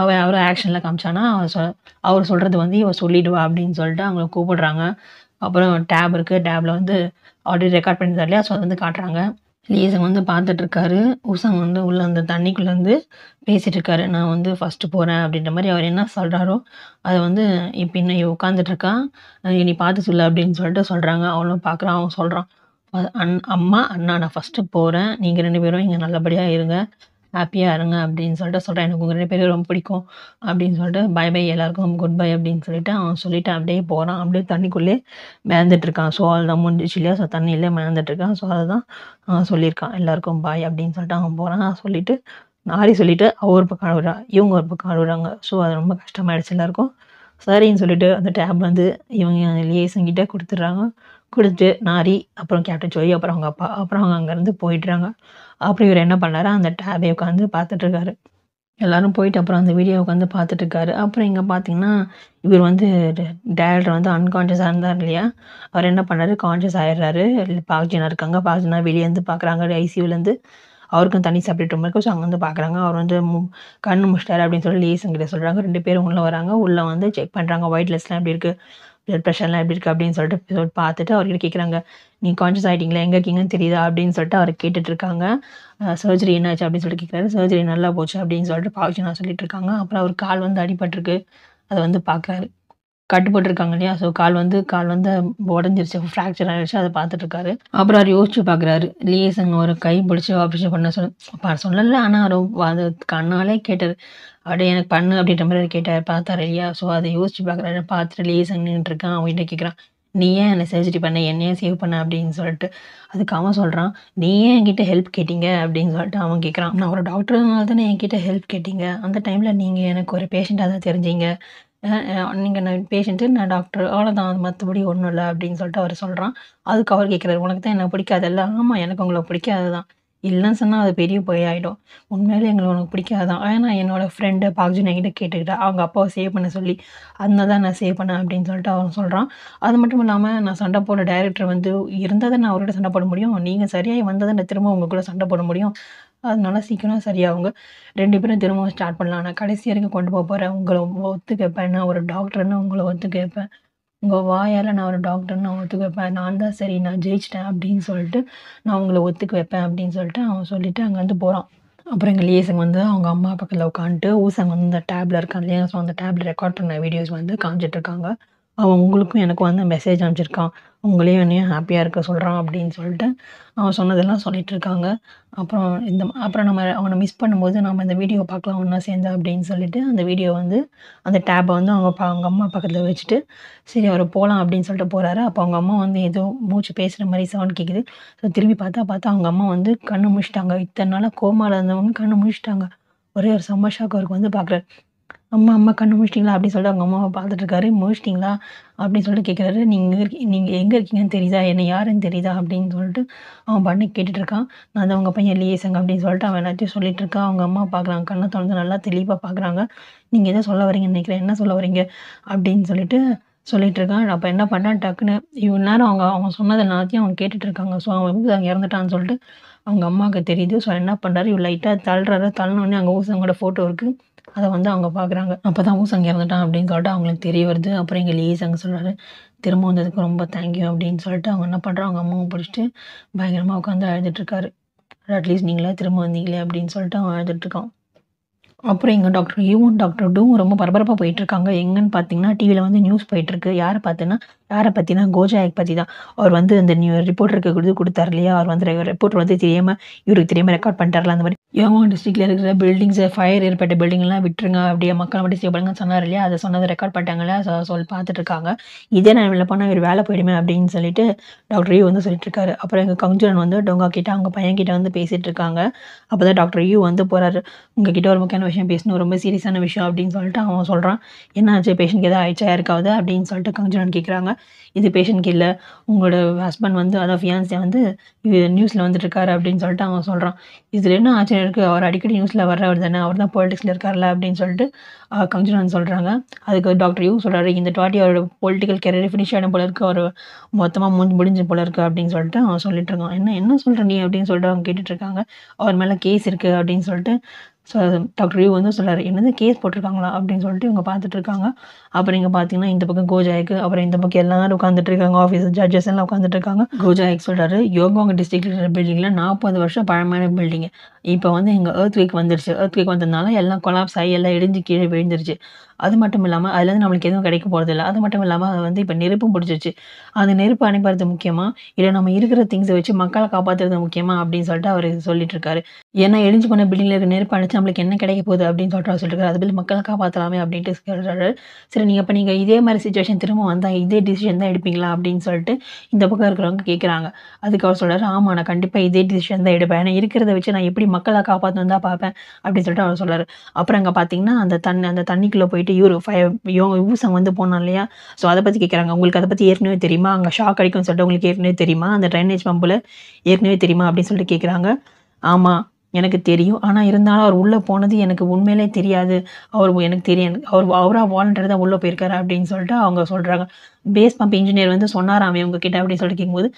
அவள் அவரும் ஆக்ஷனில் காமிச்சானா அவர் சொல் அவர் சொல்கிறது வந்து இவள் சொல்லிடுவா அப்படின்னு சொல்லிட்டு அவங்கள கூப்பிடுறாங்க அப்புறம் டேப் இருக்குது டேபில் வந்து ஆல்ரெடி ரெக்கார்ட் பண்ணி தரலையா ஸோ அதை வந்து காட்டுறாங்க லீசங் வந்து பார்த்துட்ருக்காரு உசங் வந்து உள்ளே அந்த தண்ணிக்குள்ளேருந்து பேசிகிட்டு இருக்காரு நான் வந்து ஃபஸ்ட்டு போகிறேன் அப்படின்ற மாதிரி அவர் என்ன சொல்கிறாரோ அதை வந்து இப்போ இன்னும் உட்காந்துட்ருக்கா நீ பார்த்து சொல்ல அப்படின்னு சொல்லிட்டு சொல்கிறாங்க அவளும் பார்க்குறான் அவன் சொல்கிறான் அண் அம்மா அண்ணா நான் ஃபஸ்ட்டு போகிறேன் நீங்கள் ரெண்டு பேரும் இங்கே நல்லபடியாக இருங்க ஹாப்பியாக இருங்க அப்படின்னு சொல்லிட்டு சொல்கிறேன் எனக்கு உங்கள் ரெண்டு பேரும் ரொம்ப பிடிக்கும் அப்படின்னு சொல்லிட்டு பை பை எல்லாருக்கும் குட் பை அப்படின்னு சொல்லிட்டு அவன் சொல்லிவிட்டு அப்படியே போகிறான் அப்படியே தண்ணிக்குள்ளே மேந்துட்டுருக்கான் ஸோ அதுதான் முடிஞ்சிச்சு இல்லையா ஸோ தண்ணியிலே மேந்துட்டுருக்கான் ஸோ அதுதான் சொல்லியிருக்கான் எல்லாருக்கும் பாய் அப்படின்னு சொல்லிட்டு அவன் போகிறான் சொல்லிவிட்டு நாரி சொல்லிவிட்டு அவ ஒரு பக்கம் அழுகுறா இவங்க ஒரு பக்கம் அழுகுறாங்க ஸோ அது ரொம்ப கஷ்டமாயிடுச்சு எல்லாருக்கும் சரின்னு சொல்லிட்டு அந்த டேப் வந்து இவங்க லியேசங்கிட்ட கொடுத்துட்றாங்க கொடுத்துட்டு நாரி அப்புறம் கேப்டன் சொல்லி அப்புறம் அவங்க அப்பா அப்புறம் அவங்க அங்கேருந்து போயிடுறாங்க அப்புறம் இவர் என்ன பண்ணாரு அந்த டேபை உட்காந்து பார்த்துட்ருக்காரு எல்லாரும் போயிட்டு அப்புறம் அந்த வீடியோ உட்காந்து பார்த்துட்ருக்காரு அப்புறம் இங்கே பார்த்தீங்கன்னா இவர் வந்து டேரக்டர் வந்து அன்கான்ஷியஸாக இருந்தார் இல்லையா அவர் என்ன பண்ணாரு கான்ஷியஸ் ஆயிடுறாரு பாக்ஜினா இருக்காங்க பாக்ஜினா வெளியேருந்து பார்க்குறாங்க ஐசியூலேருந்து அவருக்கும் தனி சப்ரேட் ரூம் இருக்கும் ஸோ வந்து பார்க்குறாங்க அவர் வந்து கண் முஷ்டார் அப்படின்னு சொல்லி லேசங்கிட்ட சொல்கிறாங்க ரெண்டு பேரும் உள்ளே வராங்க உள்ளே வந்து செக் பண்ணுறாங்க ஒயிட் லெஸ்லாம் எப்படி இருக்குது பிளட் ப்ரெஷர்லாம் எப்படி இருக்குது அப்படின்னு சொல்லிட்டு பார்த்துட்டு அவர்கிட்ட கேட்குறாங்க நீ கான்ஷியஸ் ஆகிட்டீங்களா எங்கே இருக்கீங்கன்னு தெரியுதா அப்படின்னு சொல்லிட்டு அவர் கேட்டுட்ருக்காங்க சர்ஜரி என்னாச்சு அப்படின்னு சொல்லிட்டு கேட்குறாரு சர்ஜரி நல்லா போச்சு அப்படின்னு சொல்லிட்டு பாவிச்சு சொல்லிட்டு இருக்காங்க அப்புறம் அவர் கால் வந்து அடிபட்டிருக்கு அதை வந்து பார்க்குறாரு கட்டுப்பட்டுருக்காங்க இல்லையா ஸோ கால் வந்து கால் வந்து உடஞ்சிருச்சு ஃப்ராக்சர் ஆகிடுச்சு அதை பார்த்துட்ருக்காரு அப்புறம் அவர் யோசிச்சு பார்க்குறாரு அங்கே ஒரு கை பிடிச்சி ஆப்ரேஷன் பண்ண சொல்ல சொல்லலை ஆனால் அவர் அது கண்ணாலே கேட்டார் அப்படியே எனக்கு பண்ணு அப்படின்ற மாதிரி கேட்டார் பார்த்தா இல்லையா ஸோ அதை யோசிச்சு பார்க்குறாரு பார்த்துட்டு லேசன்னுட்டு இருக்கான் அவன்கிட்ட கேட்குறான் நீ ஏன் என்னை சர்ஜரி பண்ண என்னையே சேவ் பண்ண அப்படின்னு சொல்லிட்டு அதுக்கு அவன் சொல்கிறான் நீ ஏன் என்கிட்ட ஹெல்ப் கேட்டீங்க அப்படின்னு சொல்லிட்டு அவன் கேட்குறான் நான் ஒரு டாக்டர்னால தானே என்கிட்ட ஹெல்ப் கேட்டீங்க அந்த டைமில் நீங்கள் எனக்கு ஒரு பேஷண்ட்டாக தான் தெரிஞ்சீங்க நீங்கள் நான் பேஷண்ட்டு நான் டாக்டர் அவ்வளோதான் அது மற்றபடி ஒன்றும் இல்லை அப்படின்னு சொல்லிட்டு அவர் சொல்கிறான் அதுக்கு அவர் கேட்குறாரு உனக்கு தான் என்ன பிடிக்காது இல்லை ஆமாம் எனக்கு உங்களை பிடிக்காது தான் இல்லைன்னு சொன்னால் அது பெரிய பொய் ஆகிடும் உண்மையிலே எங்களை உனக்கு பிடிக்காதான் ஆனால் நான் என்னோடய ஃப்ரெண்டு பாக்ஜின் என்கிட்ட கேட்டுக்கிட்டா அவங்க அப்பாவை சேவ் பண்ண சொல்லி அந்த தான் நான் சேவ் பண்ணேன் அப்படின்னு சொல்லிட்டு அவன் சொல்கிறான் அது மட்டும் இல்லாமல் நான் சண்டை போட டைரக்டர் வந்து இருந்தால் தான் நான் அவர்கிட்ட சண்டை போட முடியும் நீங்கள் சரியாக வந்தால் நான் திரும்ப உங்கள் கூட சண்டை போட முடியும் அதனால சீக்கிரம் சரியாகுங்க ரெண்டு பேரும் திரும்பவும் ஸ்டார்ட் பண்ணலாம் நான் கடைசி வரைக்கும் கொண்டு போக போகிறேன் உங்களை ஒத்து கேட்பேன் நான் ஒரு டாக்டர்னு உங்களை ஒத்து கேட்பேன் உங்கள் வாயால் நான் ஒரு டாக்டர்னு நான் ஒத்துக்க வைப்பேன் நான் தான் சரி நான் ஜெயிச்சிட்டேன் அப்படின்னு சொல்லிட்டு நான் உங்களை ஒத்துக்க வைப்பேன் அப்படின்னு சொல்லிட்டு அவன் சொல்லிவிட்டு அங்கேருந்து போகிறான் அப்புறம் எங்கள் லியேசங் வந்து அவங்க அம்மா பக்கத்தில் உட்காந்துட்டு ஊசங் வந்து இந்த டேப்ல இருக்கான் இல்லையா ஸோ அந்த டேப்ல ரெக்கார்ட் பண்ண வீடியோஸ் வந்து காமிச்சிட்டு இருக்காங்க அவன் உங்களுக்கும் எனக்கும் வந்து மெசேஜ் அனுப்பிச்சிருக்கான் உங்களையும் என்னையும் ஹாப்பியாக இருக்க சொல்கிறான் அப்படின்னு சொல்லிட்டு அவன் சொன்னதெல்லாம் சொல்லிகிட்டு இருக்காங்க அப்புறம் இந்த அப்புறம் நம்ம அவனை மிஸ் பண்ணும்போது நம்ம இந்த வீடியோ பார்க்கலாம் ஒன்றா சேர்ந்து அப்படின்னு சொல்லிட்டு அந்த வீடியோ வந்து அந்த டேப்பை வந்து அவங்க பா அவங்க அம்மா பக்கத்தில் வச்சுட்டு சரி அவர் போகலாம் அப்படின்னு சொல்லிட்டு போகிறாரு அப்போ அவங்க அம்மா வந்து ஏதோ மூச்சு பேசுகிற மாதிரி சவுண்ட் கேட்குது ஸோ திரும்பி பார்த்தா பார்த்தா அவங்க அம்மா வந்து கண்ணு முடிச்சிட்டாங்க இத்தனை நாளாக கோமாவில் இருந்தவங்க கண்ணு முடிச்சிட்டாங்க ஒரே ஒரு சம்மஷாக்கு அவருக்கு வந்து பார்க்குறாரு அம்மா அம்மா கண்ணு முடிச்சிட்டிங்களா அப்படின்னு சொல்லிட்டு அவங்க அம்மாவை பார்த்துட்ருக்காரு முடிச்சிட்டிங்களா அப்படின்னு சொல்லிட்டு கேட்குறாரு நீங்கள் இருக்கி நீங்கள் எங்கே இருக்கீங்கன்னு தெரியுதா என்ன யாருன்னு தெரியுதா அப்படின்னு சொல்லிட்டு அவன் பண்ணி கேட்டுட்ருக்கான் நான் தான் அவங்க பையன் லியேசங்க அப்படின்னு சொல்லிட்டு அவன் எல்லாத்தையும் சொல்லிட்டு இருக்கான் அவங்க அம்மா பார்க்குறாங்க கண்ணை தொடர்ந்து நல்லா தெளிவாக பார்க்குறாங்க நீங்கள் எதை சொல்ல வரீங்கன்னு நினைக்கிறேன் என்ன சொல்ல வரீங்க அப்படின்னு சொல்லிட்டு சொல்லிட்டு இருக்கான் அப்போ என்ன பண்ணான் டக்குன்னு இவ்வளோ நேரம் அவங்க அவங்க சொன்னது எல்லாத்தையும் அவங்க கேட்டுட்டு இருக்காங்க ஸோ அவன் வந்து அங்கே இறந்துட்டான்னு சொல்லிட்டு அவங்க அம்மாவுக்கு தெரியுது ஸோ என்ன பண்ணுறாரு இவ்வளோ லைட்டாக தள்ளுறாரு தள்ளினோடனே அங்கே ஊசங்களோட ஃபோட்டோ இருக்குது அதை வந்து அவங்க பார்க்குறாங்க அப்போ தான் ஊசங்க இறந்துட்டான் அப்படின்னு சொல்லிட்டு அவங்களுக்கு தெரிய வருது அப்புறம் எங்கள் லீஸ் அங்கே சொல்கிறாரு திரும்ப வந்ததுக்கு ரொம்ப தேங்க்யூ அப்படின்னு சொல்லிட்டு அவங்க என்ன பண்ணுறோம் அவங்க அம்மாவை பிடிச்சிட்டு பயங்கரமாக உட்காந்து அழுதுட்டுருக்காரு அட்லீஸ்ட் நீங்களே திரும்ப வந்தீங்களே அப்படின்னு சொல்லிட்டு அவன் அழுதுட்டுருக்கான் அப்புறம் எங்கள் டாக்டர் யூவும் டாக்டர் டூவும் ரொம்ப பரபரப்பாக போயிட்டுருக்காங்க எங்கன்னு பார்த்தீங்கன்னா டிவியில் வந்து நியூஸ் போயிட்டுருக்கு யாரை பார்த்தீங்கன்னா யாரை பற்றினா கோஜாயக் பற்றி தான் அவர் வந்து அந்த நியூ ரிப்போர்ட்டருக்கு கொடுத்து கொடுத்தார் இல்லையா அவர் வந்து ரிப்போர்ட் வந்து தெரியாமல் இவருக்கு தெரியாமல் ரெக்கார்ட் பண்ணிட்டார்ல அந்த மாதிரி யோகா டிஸ்ட்ரிக்டில் இருக்கிற பில்டிங்ஸ் ஃபயர் ஏற்பட்ட பில்டிங்லாம் விட்டுருங்க அப்படியே மக்களை மட்டும் செய்யப்படுங்கன்னு சொன்னார் இல்லையா அதை சொன்னதை ரெக்கார்ட் பண்ணிட்டாங்களா சொல்லி பார்த்துட்டு இருக்காங்க இதே நான் இவ்வளோ போனால் இவர் வேலை போயிடுமே அப்படின்னு சொல்லிட்டு டாக்டர் யூ வந்து சொல்லிட்டு இருக்காரு அப்புறம் எங்கள் கங்குஜன் வந்து டொங்கா கிட்ட அவங்க பையன் கிட்ட வந்து பேசிகிட்டு இருக்காங்க அப்போ தான் டாக்டர் யூ வந்து போகிறாரு உங்ககிட்ட ஒரு முக்கியமான விஷயம் பேசணும் ரொம்ப சீரியஸான விஷயம் அப்படின்னு சொல்லிட்டு அவன் சொல்கிறான் என்ன ஆச்சு பேஷண்ட்க்கு எதாவது ஆயிடுச்சா இருக்காது அப்படின்னு சொல்லிட்டு கங்கஜனான் கேட்குறாங்க இது பேஷண்ட்க்கு இல்லை உங்களோட ஹஸ்பண்ட் வந்து அதாவது ஃபியான்ஸை வந்து நியூஸில் வந்துட்டு இருக்காரு அப்படின்னு சொல்லிட்டு அவன் சொல்கிறான் இதில் என்ன ஆச்சரியம் இருக்குது அவர் அடிக்கடி நியூஸில் வர்றவர் தானே அவர் தான் பொலிட்டிக்ஸில் இருக்கார்ல அப்படின்னு சொல்லிட்டு கங்கஜனான் சொல்கிறாங்க அதுக்கு டாக்டர் யூ சொல்கிறாரு இந்த டாட்டி அவரோட பொலிட்டிக்கல் கெரியர் ஃபினிஷ் ஆன போல இருக்குது அவர் மொத்தமாக முடிஞ்சு முடிஞ்ச போல இருக்குது அப்படின்னு சொல்லிட்டு அவன் சொல்லிட்டு இருக்கான் என்ன என்ன சொல்கிற நீ அப்படின்னு சொல்லிட்டு அவங்க கேட்டுட்ருக்காங்க அவர் மேலே கேஸ் இருக்குது அப்படின்னு சொல்லிட்டு ஸோ டாக்டர் யூ வந்து சொல்கிறார் என்னது கேஸ் போட்டிருக்காங்களா அப்படின்னு சொல்லிட்டு இவங்க பார்த்துட்ருக்காங்க அப்புறம் இங்கே பார்த்தீங்கன்னா இந்த பக்கம் கோஜாய்க்கு அப்புறம் இந்த பக்கம் எல்லாரும் உட்காந்துட்டு இருக்காங்க ஆஃபீஸ் ஜட்ஜஸ் எல்லாம் உட்காந்துட்டு இருக்காங்க கோஜாய்க்கு சொல்கிறாரு யோகாங்க டிஸ்ட்ரிக்ட் இருக்கிற பில்டிங்கில் நாற்பது வருஷம் பழமையான பில்டிங் இப்போ வந்து எங்கள் ஏர்த் வீக் வந்துருச்சு ஏர்த் வீக் வந்ததுனால எல்லாம் கொலாப்ஸ் ஆகி எல்லாம் இடிஞ்சு கீழே விழுந்துருச்சு அது மட்டும் இல்லாமல் அதுலேருந்து நம்மளுக்கு எதுவும் கிடைக்க போகிறதில்ல அது மட்டும் இல்லாமல் வந்து இப்போ நெருப்பும் பிடிச்சிருச்சு அந்த நெருப்பு அனுப்புறது முக்கியமாக இல்லை நம்ம இருக்கிற திங்ஸை வச்சு மக்களை காப்பாற்றுறது முக்கியமாக அப்படின்னு சொல்லிட்டு அவர் சொல்லிட்டு இருக்காரு ஏன்னா எரிஞ்சு போன பில்டிங்கில் இருக்கிற நெருப்பு வச்சு நம்மளுக்கு என்ன கிடைக்க போகுது அப்படின்னு சொல்லிட்டு சொல்லிட்டு அது போய் மக்களை காப்பாற்றலாமே அப்படின்ட்டு சொல்கிறாரு சரி நீங்கள் இப்போ நீங்கள் இதே மாதிரி சுச்சுவேஷன் திரும்ப வந்தால் இதே டிசிஷன் தான் எடுப்பீங்களா அப்படின்னு சொல்லிட்டு இந்த பக்கம் இருக்கிறவங்க கேட்குறாங்க அதுக்கு அவர் சொல்கிறார் ஆமாம் நான் கண்டிப்பாக இதே டிசிஷன் தான் எடுப்பேன் ஏன்னா இருக்கிறத வச்சு நான் எப்படி மக்களை காப்பாற்றணும் தான் பார்ப்பேன் அப்படின்னு சொல்லிட்டு அவர் சொல்கிறார் அப்புறம் அங்கே பார்த்தீங்கன்னா அந்த தண்ணி அந்த தண்ணிக்குள்ளே போயிட்டு ஃபை ஃபைவ் யூசம் வந்து போனான் இல்லையா ஸோ அதை பற்றி கேட்குறாங்க உங்களுக்கு அதை பற்றி ஏற்கனவே தெரியுமா அங்கே ஷாக் அடிக்கும்னு சொல்லிட்டு உங்களுக்கு ஏற்கனவே தெரியுமா அந்த ட்ரைனேஜ் பம்பில் ஏற்கனவே தெரியுமா அப்படின்னு சொல்லிட்டு கேட்குறாங்க ஆமாம் எனக்கு தெரியும் ஆனால் இருந்தாலும் அவர் உள்ளே போனது எனக்கு உண்மையிலே தெரியாது அவர் எனக்கு தெரியும் அவர் அவராக வாலண்டர் தான் உள்ளே போயிருக்காரு அப்படின்னு சொல்லிட்டு அவங்க சொல்கிறாங்க பேஸ் பம்ப் இன்ஜினியர் வந்து சொன்னாராமே உங்ககிட்ட அப்படின்னு சொல்லிட்டு கேட்கும்போது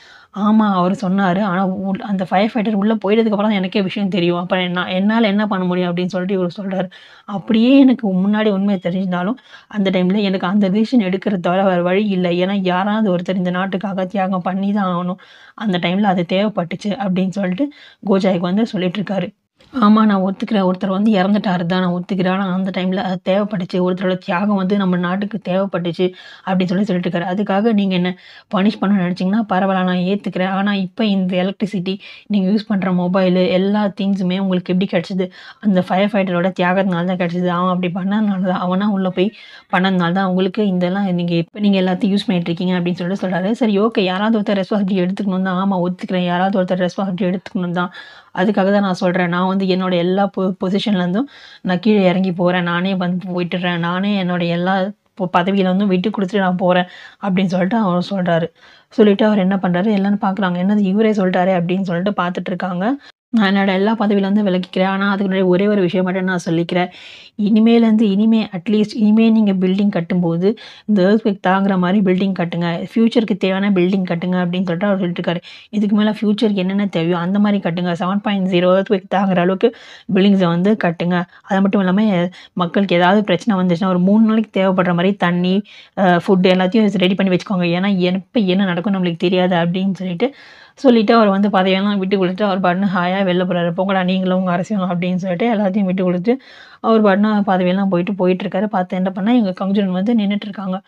ஆமாம் அவர் சொன்னார் ஆனால் அந்த ஃபயர் ஃபைட்டர் உள்ளே போயிட்டதுக்கப்புறம் தான் எனக்கே விஷயம் தெரியும் அப்போ என்ன என்னால் என்ன பண்ண முடியும் அப்படின்னு சொல்லிட்டு இவர் சொல்கிறார் அப்படியே எனக்கு முன்னாடி உண்மையை தெரிஞ்சிருந்தாலும் அந்த டைமில் எனக்கு அந்த டிசிஷன் எடுக்கிறது தவிர வேறு வழி இல்லை ஏன்னா யாராவது ஒருத்தர் இந்த நாட்டுக்காக தியாகம் பண்ணி தான் ஆகணும் அந்த டைமில் அது தேவைப்பட்டுச்சு அப்படின்னு சொல்லிட்டு கோஜாய்க்கு வந்து சொல்லிட்டு இருக்காரு ஆமாம் நான் ஒத்துக்கிறேன். ஒருத்தர் வந்து இறந்துட்டாரு தான். நான் ஒத்துக்கிறேன். ஆனால் அந்த டைமில் அது தேவைப்பட்டுச்சு. ஒருத்தரோட தியாகம் வந்து நம்ம நாட்டுக்கு தேவைப்பட்டுச்சு. அப்படின்னு சொல்லி சொல்லிட்டு இருக்காரு. அதுக்காக நீங்கள் என்ன பனிஷ் பண்ண நினச்சிங்கன்னா பரவாயில்ல நான் ஏற்றுக்கிறேன் ஆனால் இப்போ இந்த எலக்ட்ரிசிட்டி, நீங்கள் யூஸ் பண்ணுற மொபைலு, எல்லா திங்ஸுமே உங்களுக்கு எப்படி கிடச்சிது அந்த ஃபயர் ஃபைட்டரோட தியாகத்தினால தான் கிடச்சிது அவன் அப்படி பண்ணதுனால தான். அவனா உள்ளே போய் பண்ணதுனால தான் உங்களுக்கு இதெல்லாம் நீங்கள் இப்போ நீங்கள் எல்லாத்தையும் யூஸ் பண்ணிட்டு இருக்கீங்க அப்படின்னு சொல்லிட்டு சொல்கிறாரு சரி ஓகே. யாராவது ஒருத்தர் ரெஸ்பான்சிபிலிட்டி எடுத்துக்கணும் தான். ஆமா ஒத்துக்கிறேன். யாராவது ஒருத்தர் ரெஸ்பான்சிபிலிட்டி எடுத்துக்கணும் தான். அதுக்காக தான் நான் சொல்கிறேன் நான் வந்து என்னோடய எல்லா பொ பொசிஷன்லேருந்தும் நான் கீழே இறங்கி போகிறேன் நானே வந்து போயிட்டுறேன் நானே என்னோடய எல்லா இப்போ பதவியில் வந்து விட்டு கொடுத்துட்டு நான் போகிறேன் அப்படின்னு சொல்லிட்டு அவர் சொல்கிறாரு சொல்லிவிட்டு அவர் என்ன பண்ணுறாரு எல்லாரும் பார்க்குறாங்க என்னது இவரே சொல்லிட்டாரே அப்படின்னு சொல்லிட்டு பார்த்துட்ருக்காங்க நான் என்னோடய எல்லா வந்து விலகிக்கிறேன் ஆனால் அதுக்கு முன்னாடி ஒரே ஒரு விஷயம் மட்டும் நான் சொல்லிக்கிறேன் இனிமேலேருந்து இனிமே அட்லீஸ்ட் இனிமேல் நீங்கள் பில்டிங் கட்டும்போது இந்த எர்த்வேக் தாங்குற மாதிரி பில்டிங் கட்டுங்க ஃப்யூச்சருக்கு தேவையான பில்டிங் கட்டுங்க அப்படின்னு சொல்லிட்டு அவர் சொல்லிட்டுருக்காரு இதுக்கு மேலே ஃப்யூச்சருக்கு என்னென்ன தேவையோ அந்த மாதிரி கட்டுங்க செவன் பாயிண்ட் ஜீரோ எர்த்வேக் தாங்குற அளவுக்கு பில்டிங்ஸை வந்து கட்டுங்க அது மட்டும் இல்லாமல் மக்களுக்கு ஏதாவது பிரச்சனை வந்துச்சுன்னா ஒரு மூணு நாளைக்கு தேவைப்படுற மாதிரி தண்ணி ஃபுட்டு எல்லாத்தையும் ரெடி பண்ணி வச்சுக்கோங்க ஏன்னா எப்போ என்ன நடக்கும் நம்மளுக்கு தெரியாது அப்படின்னு சொல்லிட்டு சொல்லிவிட்டு அவர் வந்து பதவியெல்லாம் விட்டு கொடுத்துட்டு அவர் பாட்டுன்னு ஹாயாக வெளில போகிறாரு போங்கடா நீங்களும் உங்கள் அரசியலும் அப்படின்னு சொல்லிட்டு எல்லாத்தையும் விட்டு கொடுத்துட்டு அவர் பாட்டுன்னு பதவியெல்லாம் போயிட்டு போயிட்டுருக்காரு பார்த்து என்ன பண்ணால் எங்கள் கங்கஜன் வந்து இருக்காங்க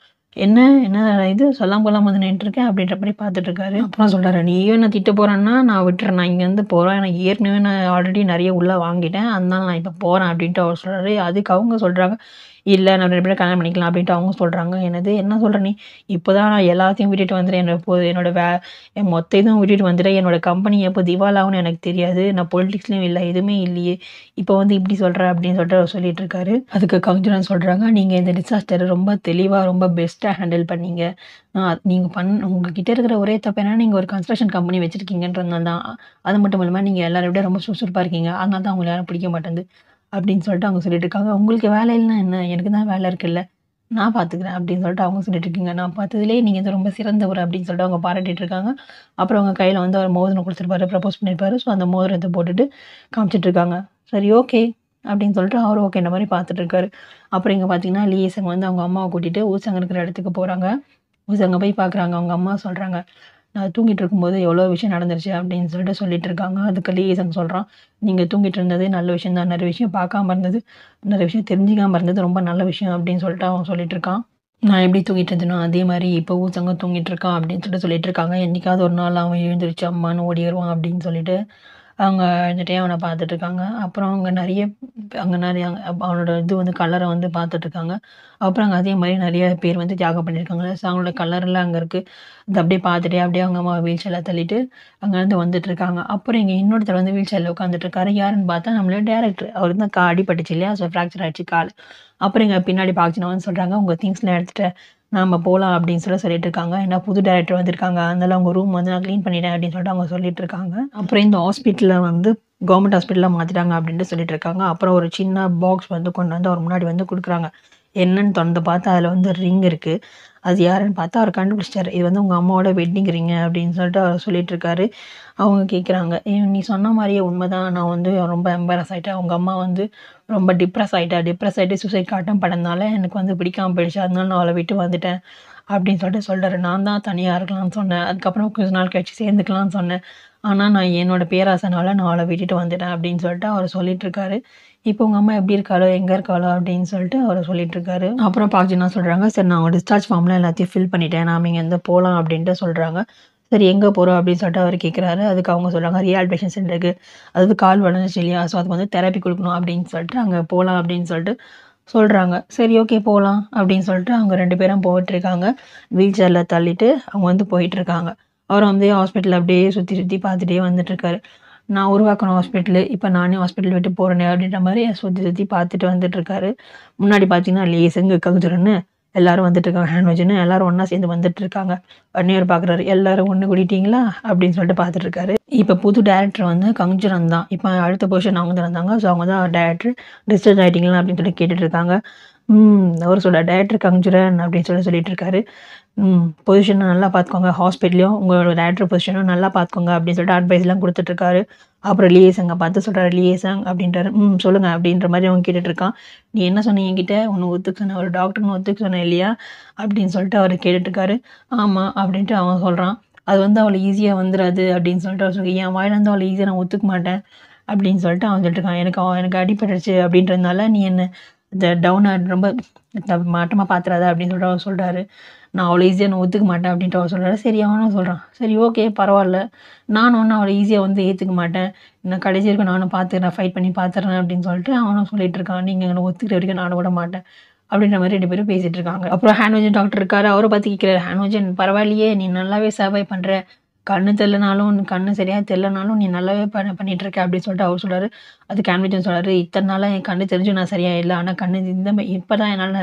என்ன என்ன இது சொல்லாம போலாம் வந்து நின்றுருக்கேன் அப்படின்ற மாதிரி பார்த்துட்டு இருக்காரு அப்புறம் சொல்கிறாரு நீயும் என்ன திட்ட போகிறேன்னா நான் விட்டுறேன் நான் இங்கேருந்து போகிறேன் எனக்கு ஏற்கனவே நான் ஆல்ரெடி நிறைய உள்ளே வாங்கிட்டேன் அதனால நான் இப்போ போகிறேன் அப்படின்ட்டு அவர் சொல்கிறாரு அதுக்கு அவங்க சொல்கிறாங்க இல்லை நம்ம ரெண்டு பேரும் கல்யாணம் பண்ணிக்கலாம் அப்படின்ட்டு அவங்க சொல்கிறாங்க என்னது என்ன சொல்கிற நீ இப்போ தான் நான் எல்லாத்தையும் விட்டுட்டு வந்துடுறேன் என்னோட போ என்னோட வே என் மொத்த இதுவும் விட்டுட்டு வந்துடுறேன் என்னோட கம்பெனி எப்போ திவாலாகும்னு எனக்கு தெரியாது நான் பொலிட்டிக்ஸ்லையும் இல்லை எதுவுமே இல்லையே இப்போ வந்து இப்படி சொல்கிற அப்படின்னு சொல்லிட்டு சொல்லிட்டு இருக்காரு அதுக்கு கவுன்சிலர் சொல்கிறாங்க நீங்கள் இந்த டிசாஸ்டரை ரொம்ப தெளிவாக ரொம்ப பெஸ்ட்டாக ஹேண்டில் பண்ணீங்க நீங்கள் பண் உங்கள் கிட்ட இருக்கிற ஒரே தப்பு என்னன்னா நீங்கள் ஒரு கன்ஸ்ட்ரக்ஷன் கம்பெனி வச்சுருக்கீங்கன்றதுனால தான் அது மட்டும் இல்லாமல் நீங்கள் எல்லாரும் விட ரொம்ப சுறுசுறுப்பாக இருக்கீங்க அதனால தான் அவங்களை யாரும் பிடிக்க மாட்டேங்குது அப்படின்னு சொல்லிட்டு அவங்க சொல்லிட்டு இருக்காங்க உங்களுக்கு வேலை இல்லைன்னா என்ன எனக்கு தான் வேலை இருக்குல்ல நான் பார்த்துக்கிறேன் அப்படின்னு சொல்லிட்டு அவங்க சொல்லிட்டு இருக்கீங்க நான் பார்த்ததுலேயே நீங்கள் வந்து ரொம்ப சிறந்தவர் அப்படின்னு சொல்லிட்டு அவங்க பாராட்டிட்டு இருக்காங்க அப்புறம் அவங்க கையில் வந்து அவர் மோதிரம் கொடுத்துருப்பாரு ப்ரப்போஸ் பண்ணியிருப்பாரு ஸோ அந்த மோதிரத்தை போட்டுட்டு காமிச்சிட்டு இருக்காங்க சரி ஓகே அப்படின்னு சொல்லிட்டு அவர் இந்த மாதிரி பார்த்துட்டு இருக்காரு அப்புறம் இங்கே பார்த்தீங்கன்னா லீசங்க வந்து அவங்க அம்மாவை கூட்டிகிட்டு ஊசங்க இருக்கிற இடத்துக்கு போகிறாங்க ஊசங்க போய் பார்க்குறாங்க அவங்க அம்மா சொல்கிறாங்க நான் தூங்கிட்டு இருக்கும்போது எவ்வளோ விஷயம் நடந்துருச்சு அப்படின்னு சொல்லிட்டு சொல்லிட்டு இருக்காங்க அதுக்கு லீசன் சொல்கிறான் நீங்கள் தூங்கிட்டு இருந்தது நல்ல விஷயம் தான் நிறைய விஷயம் பார்க்காம இருந்தது நிறைய விஷயம் தெரிஞ்சிக்காமல் இருந்தது ரொம்ப நல்ல விஷயம் அப்படின்னு சொல்லிட்டு அவன் சொல்லிட்டு இருக்கான் நான் எப்படி தூங்கிட்டு இருந்தேனோ அதே மாதிரி இப்போ ஊசங்க தூங்கிட்டு இருக்கான் அப்படின்னு சொல்லிட்டு சொல்லிட்டு இருக்காங்க என்றைக்காவது ஒரு நாள் அவன் எழுந்திரிச்சு அம்மானு ஓடிடுவான் அப்படின்னு சொல்லிட்டு அவங்க அழுதுகிட்டே அவனை பார்த்துட்ருக்காங்க அப்புறம் அவங்க நிறைய அங்கே நிறைய அவனோட இது வந்து கலரை வந்து பார்த்துட்ருக்காங்க அப்புறம் அங்கே அதே மாதிரி நிறைய பேர் வந்து தியாகம் பண்ணியிருக்காங்க ஸோ அவங்களோட கலரெல்லாம் அங்கே இருக்குது அது அப்படியே பார்த்துட்டே அப்படியே அவங்க அம்மா வீல் சேரில் தள்ளிட்டு அங்கேருந்து இருக்காங்க அப்புறம் இங்கே இன்னொருத்தர் வந்து வீல் உட்காந்துட்டு உட்காந்துட்ருக்காரு யாருன்னு பார்த்தா நம்மளே டேரக்டர் அவர் தான் கா அடிபட்டுச்சு இல்லையா ஸோ ஃப்ராக்சர் ஆயிடுச்சு கால் அப்புறம் இங்கே பின்னாடி பார்க்கணும் சொல்கிறாங்க உங்கள் திங்ஸ்லாம் எடுத்துகிட்டு நம்ம போகலாம் அப்படின்னு சொல்லி சொல்லிட்டு இருக்காங்க ஏன்னா புது டேரக்டர் வந்திருக்காங்க அதனால அவங்க ரூம் வந்து நான் க்ளீன் பண்ணிட்டேன் அப்படின்னு சொல்லிட்டு அவங்க சொல்லிட்டு இருக்காங்க அப்புறம் இந்த ஹாஸ்பிட்டலில் வந்து கவர்மெண்ட் ஹாஸ்பிட்டலில் மாற்றிட்டாங்க அப்படின்ட்டு சொல்லிட்டு இருக்காங்க அப்புறம் ஒரு சின்ன பாக்ஸ் வந்து கொண்டு வந்து அவர் முன்னாடி வந்து கொடுக்குறாங்க என்னன்னு திறந்து பார்த்து அதில் வந்து ரிங் இருக்குது அது யாருன்னு பார்த்தா அவர் கண்டுபிடிச்சிட்டாரு இது வந்து உங்கள் அம்மாவோட வெட்டிங் ரிங்கு அப்படின்னு சொல்லிட்டு அவர் சொல்லிட்டு இருக்காரு அவங்க கேட்குறாங்க நீ சொன்ன மாதிரியே உண்மை தான் நான் வந்து ரொம்ப எம்பரஸ் ஆகிட்டேன் அவங்க அம்மா வந்து ரொம்ப டிப்ரெஸ் ஆகிட்டா டிப்ரெஸ் ஆகிட்டு சூசைட் காட்டம் படனால எனக்கு வந்து பிடிக்காமல் போயிடுச்சு அதனால நான் அவளை விட்டு வந்துட்டேன் அப்படின்னு சொல்லிட்டு சொல்கிறாரு நான் தான் தனியாக இருக்கலாம்னு சொன்னேன் அதுக்கப்புறம் கொஞ்ச நாள் கழிச்சு சேர்ந்துக்கலாம்னு சொன்னேன் ஆனால் நான் என்னோடய பேராசனால் நான் அவளை விட்டுட்டு வந்துட்டேன் அப்படின்னு சொல்லிட்டு அவர் சொல்லிகிட்ருக்காரு இப்போ உங்கள் அம்மா எப்படி இருக்காளோ எங்கே இருக்காளோ அப்படின்னு சொல்லிட்டு அவர் இருக்காரு அப்புறம் பாக்ஜினா சொல்கிறாங்க சரி நான் அவங்க டிஸ்சார்ஜ் ஃபார்ம்லாம் எல்லாத்தையும் ஃபில் பண்ணிட்டேன் நான் இங்கே இருந்து போகலாம் அப்படின்ட்டு சொல்கிறாங்க சரி எங்கே போகிறோம் அப்படின்னு சொல்லிட்டு அவர் கேட்குறாரு அதுக்கு அவங்க சொல்கிறாங்க ரீஹாபிலிட்டேஷன் சென்டருக்கு அதாவது கால் வளர்ந்துச்சு இல்லையா ஸோ அதுக்கு வந்து தெரப்பி கொடுக்கணும் அப்படின்னு சொல்லிட்டு அங்கே போகலாம் அப்படின்னு சொல்லிட்டு சொல்கிறாங்க சரி ஓகே போகலாம் அப்படின்னு சொல்லிட்டு அவங்க ரெண்டு பேரும் போயிட்டுருக்காங்க வீல் சேரில் தள்ளிட்டு அவங்க வந்து போயிட்டுருக்காங்க அவர் வந்து ஹாஸ்பிட்டலில் அப்படியே சுற்றி சுற்றி பார்த்துட்டே வந்துட்டுருக்காரு நான் உருவாக்கணும் ஹாஸ்பிட்டலு இப்போ நானே ஹாஸ்பிட்டல் விட்டு போகிறேனே அப்படின்ற மாதிரி சுற்றி சுற்றி பார்த்துட்டு வந்துட்டுருக்காரு முன்னாடி பார்த்தீங்கன்னா செங்கு ககுஜரன்னு எல்லாரும் வந்துட்டுருக்காங்க ஹேண்ட் வச்சுன்னு எல்லாரும் ஒன்றா சேர்ந்து வந்துட்டு இருக்காங்க வன்னியர் பார்க்குறாரு எல்லாரும் ஒன்று கூட்டிட்டீங்களா அப்படின்னு சொல்லிட்டு பார்த்துட்ருக்காரு இப்போ புது டேரக்டர் வந்து கங்ஜரன் தான் இப்போ அடுத்த பொசிஷன் அவங்க தான் இருந்தாங்க ஸோ அவங்க தான் டேரக்டர் டிஸ்டர்ஜ் ஆகிட்டிங்களா அப்படின்னு சொல்லி இருக்காங்க ம். அவர் சொல்ல டேரக்டர் கங்ஜூரன் அப்படின்னு சொல்லி சொல்லிட்டுருக்காரு. ம். பொசிஷனை நல்லா பார்த்துக்கோங்க. ஹாஸ்பிட்டலையும் உங்களோட டேரக்டர் பொசிஷனும் நல்லா பார்த்துக்கோங்க அப்படின்னு சொல்லிட்டு அட்வைஸ்லாம் கொடுத்துட்ருக்காரு அப்புறம் லியேசங்க பார்த்து சொல்கிறாரு "லியேசங்" அப்படின்றாரு. ம். சொல்லுங்க அப்படின்ற மாதிரி அவன் கேட்டுட்டுருக்கான். "நீ என்ன சொன்ன என்கிட்ட? ஒன்று ஒத்துக்க சொன்ன ஒரு டாக்டர்னு ஒத்துக்க சொன்ன இல்லையா?" அப்படின்னு சொல்லிட்டு அவர் கேட்டுட்டுருக்காரு. ஆமாம் அப்படின்ட்டு அவன் சொல்கிறான் "அது வந்து அவளை ஈஸியாக வந்துடாது அப்படின்னு சொல்லிட்டு அவர் சொல்றாரு. "என் வந்து அவளை ஈஸியாக நான் ஒத்துக்க மாட்டேன்" அப்படின்னு சொல்லிட்டு அவன் சொல்லிட்டுருக்கான். "எனக்கு அவன் எனக்கு அடிப்படைச்சு அப்படின்றதுனால நீ என்ன இந்த டவுனாக ரொம்ப மாட்டமாக பார்த்துறாத அப்படின்னு சொல்லிட்டு அவர் சொல்கிறாரு நான் அவ்வளோ ஈஸியாக நான் ஒத்துக்க மாட்டேன் அப்படின்ட்டு அவர் சொல்கிறாரு சரி அவனும் சொல்கிறான் சரி ஓகே பரவாயில்ல நானும் ஒன்றும் அவ்வளோ ஈஸியாக வந்து ஏற்றுக்க மாட்டேன் நான் கடைசி வரைக்கும் நானும் பார்த்துக்கிறேன் ஃபைட் பண்ணி பார்த்துறேன் அப்படின்னு சொல்லிட்டு அவனும் சொல்லிட்டு இருக்கான் நீங்கள் எங்களை ஒத்துக்கிற வரைக்கும் நானும் விட மாட்டேன் அப்படின்ற மாதிரி ரெண்டு பேரும் பேசிகிட்டு இருக்காங்க அப்புறம் ஹேண்ட்வஜன் டாக்டர் இருக்காரு அவரை பார்த்து கேட்குறாரு ஹேண்ட்வஜன் பரவாயில்லையே நீ நல்லாவே சர்வை பண்ணுற கண்ணு தெரிலனாலும் கண்ணு சரியாக தெரிலனாலும் நீ நல்லாவே பண்ண பண்ணிகிட்ருக்க அப்படின்னு சொல்லிட்டு அவர் சொல்கிறாரு அது ஆன்மீகத்தில் சொல்கிறாரு இத்தனை நாளாக என் கண்ணு தெரிஞ்சு நான் சரியாக இல்லை ஆனால் கண்ணு இந்த இப்போ தான் என்னால்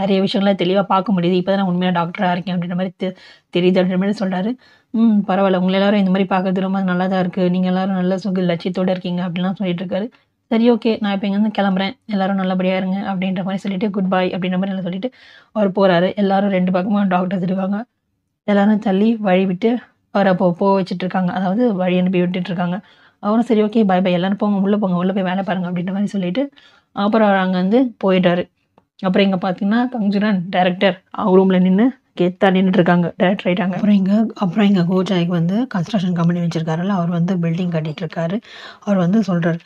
நிறைய விஷயங்கள தெளிவாக பார்க்க முடியுது இப்போ தான் நான் உண்மையாக டாக்டராக இருக்கேன் அப்படின்ற மாதிரி தெ தெரியுது அப்படின்ற மாதிரி சொல்கிறாரு ம் பரவாயில்ல உங்களை எல்லாரும் இந்த மாதிரி பார்க்கறது ரொம்ப நல்லா தான் இருக்குது நீங்கள் எல்லோரும் நல்ல சுக லட்சியத்தோடு இருக்கீங்க அப்படின்லாம் சொல்லிட்டு இருக்காரு சரி ஓகே நான் இப்போ இங்கேருந்து கிளம்புறேன் எல்லாரும் நல்லபடியாக இருங்க அப்படின்ற மாதிரி சொல்லிட்டு குட் பை அப்படின்ற மாதிரி நல்லா சொல்லிட்டு அவர் போகிறாரு எல்லாரும் ரெண்டு பக்கமும் டாக்டர் தருவாங்க எல்லாரும் தள்ளி வழி விட்டு அவரை போ போக வச்சுட்டு இருக்காங்க அதாவது வழி அனுப்பி விட்டுட்டு இருக்காங்க அவரும் சரி ஓகே பாய் பாய் எல்லாரும் போங்க உள்ளே போங்க உள்ளே போய் வேலை பாருங்க அப்படின்ற மாதிரி சொல்லிட்டு அப்புறம் அவர் அங்கே வந்து போயிட்டாரு அப்புறம் இங்கே பார்த்தீங்கன்னா கங்ஜுரன் டேரக்டர் அவர் ரூமில் நின்று கேத்தா நின்றுருக்காங்க டேரக்டர் ஆகிட்டாங்க அப்புறம் இங்கே அப்புறம் இங்கே கோஜாய்க்கு வந்து கன்ஸ்ட்ரக்ஷன் கம்பெனி வச்சுருக்காருல்ல அவர் வந்து பில்டிங் கட்டிகிட்ருக்காரு அவர் வந்து சொல்கிறார்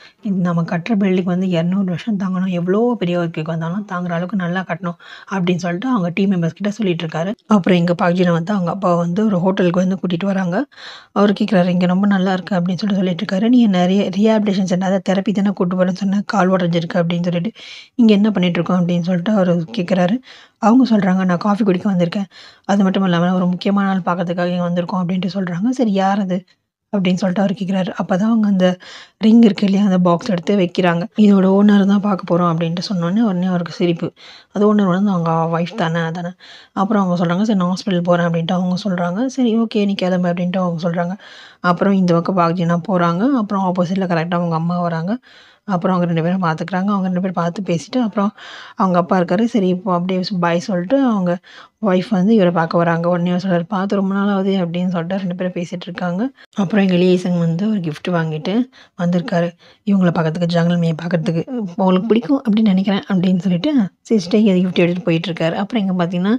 நம்ம கட்டுற பில்டிங் வந்து இரநூறு வருஷம் தாங்கணும் எவ்வளோ பெரிய ஒர்க்கு வந்தாலும் தாங்குற அளவுக்கு நல்லா கட்டணும் அப்படின்னு சொல்லிட்டு அவங்க டீம் மெம்பர்ஸ் கிட்டே சொல்லிட்டுருக்காரு அப்புறம் இங்கே பாக்ஜினை வந்து அவங்க அப்பா வந்து ஒரு ஹோட்டலுக்கு வந்து கூட்டிகிட்டு வராங்க அவர் கேட்குறாரு இங்கே ரொம்ப நல்லா இருக்குது அப்படின்னு சொல்லிட்டு சொல்லிட்டு இருக்காரு நீ நிறைய ரிஹாபிலேஷன் சென்டர் அதை தெரப்பி தானே கூட்டு போகிறேன்னு சொன்னால் கால் உடஞ்சிருக்கு அப்படின்னு சொல்லிட்டு இங்கே என்ன பண்ணிகிட்ருக்கோம் அப்படின்னு சொல்லிட்டு அவர் கேட்குறாரு அவங்க சொல்கிறாங்க நான் காஃபி குடிக்க வந்திருக்கேன் அது மட்டும் இல்லாமல் ஒரு முக்கியமான நாள் பார்க்கறதுக்காக இங்கே வந்திருக்கோம் அப்படின்ட்டு சொல்கிறாங்க சரி யார் அது அப்படின்னு சொல்லிட்டு அவர் கேட்குறாரு அப்போ தான் அவங்க அந்த ரிங் இருக்கு இல்லையா அந்த பாக்ஸ் எடுத்து வைக்கிறாங்க இதோட ஓனர் தான் பார்க்க போகிறோம் அப்படின்ட்டு சொன்னோன்னே உடனே அவருக்கு சிரிப்பு அது ஓனர் வந்து அவங்க ஒய்ஃப் தானே தானே அப்புறம் அவங்க சொல்கிறாங்க சரி நான் ஹாஸ்பிட்டல் போகிறேன் அப்படின்ட்டு அவங்க சொல்கிறாங்க சரி ஓகே நீ கிளம்பு அப்படின்ட்டு அவங்க சொல்கிறாங்க அப்புறம் இந்த பக்கம் பாக்ஜினா போகிறாங்க அப்புறம் ஆப்போசிட்டில் கரெக்டாக அவங்க அம்மா வராங்க அப்புறம் அவங்க ரெண்டு பேரும் பார்த்துக்குறாங்க அவங்க ரெண்டு பேரும் பார்த்து பேசிவிட்டு அப்புறம் அவங்க அப்பா இருக்கார் சரி இப்போ அப்படியே பாய் சொல்லிட்டு அவங்க ஒய்ஃப் வந்து இவரை பார்க்க வராங்க உடனே சொல்கிறார் பார்த்து ரொம்ப நாள் ஆகுது அப்படின்னு சொல்லிட்டு ரெண்டு பேரும் பேசிகிட்டு இருக்காங்க அப்புறம் எங்கள் இளையசன் வந்து ஒரு கிஃப்ட் வாங்கிட்டு வந்திருக்காரு இவங்கள பார்க்கறதுக்கு ஜங்கல் மேயை பார்க்கறதுக்கு அவங்களுக்கு பிடிக்கும் அப்படின்னு நினைக்கிறேன் அப்படின்னு சொல்லிட்டு சிஸ்டர் அது கிஃப்ட் எடுத்துகிட்டு போயிட்டுருக்காரு அப்புறம் எங்கே பார்த்தீங்கன்னா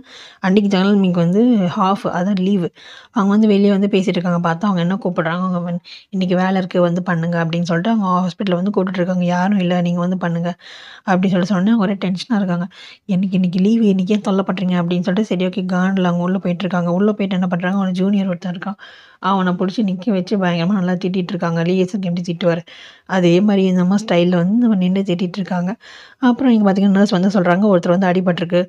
அன்றைக்கு ஜங்கல் மீக்கு வந்து ஹாஃப் அதான் லீவு அவங்க வந்து வெளியே வந்து பேசிகிட்டு இருக்காங்க பார்த்தா அவங்க என்ன கூப்பிட்றாங்க அவங்க இன்றைக்கி வேலை இருக்குது வந்து பண்ணுங்க அப்படின்னு சொல்லிட்டு அவங்க ஹாஸ்பிட்டலில் வந்து கூப்பிட்டுருக்காங்க யாரும் இல்லை நீங்கள் வந்து பண்ணுங்கள் அப்படின்னு சொல்லிட்டு சொன்னேன் ஒரே டென்ஷனாக இருக்காங்க எனக்கு இன்றைக்கி லீவு இன்றைக்கி ஏன் அப்படின்னு சொல்லிட்டு சரி ஓகே காண்டில் அவங்க உள்ளே போயிட்டுருக்காங்க உள்ளே போயிட்டு என்ன பண்ணுறாங்க அவனை ஜூனியர் ஒருத்தன் இருக்கான் அவனை பிடிச்சி நிற்க வச்சு பயங்கரமாக நல்லா திட்டிகிட்ருக்காங்க லீஎஸ்எம் எப்படி திட்டுவார் அதே மாதிரி இந்த மாதிரி ஸ்டைலில் வந்து நம்ம நின்று இருக்காங்க அப்புறம் இங்கே பார்த்தீங்கன்னா நர்ஸ் வந்து சொல்கிறாங்க ஒருத்தர் வந்து அடிபட்டிருக்கு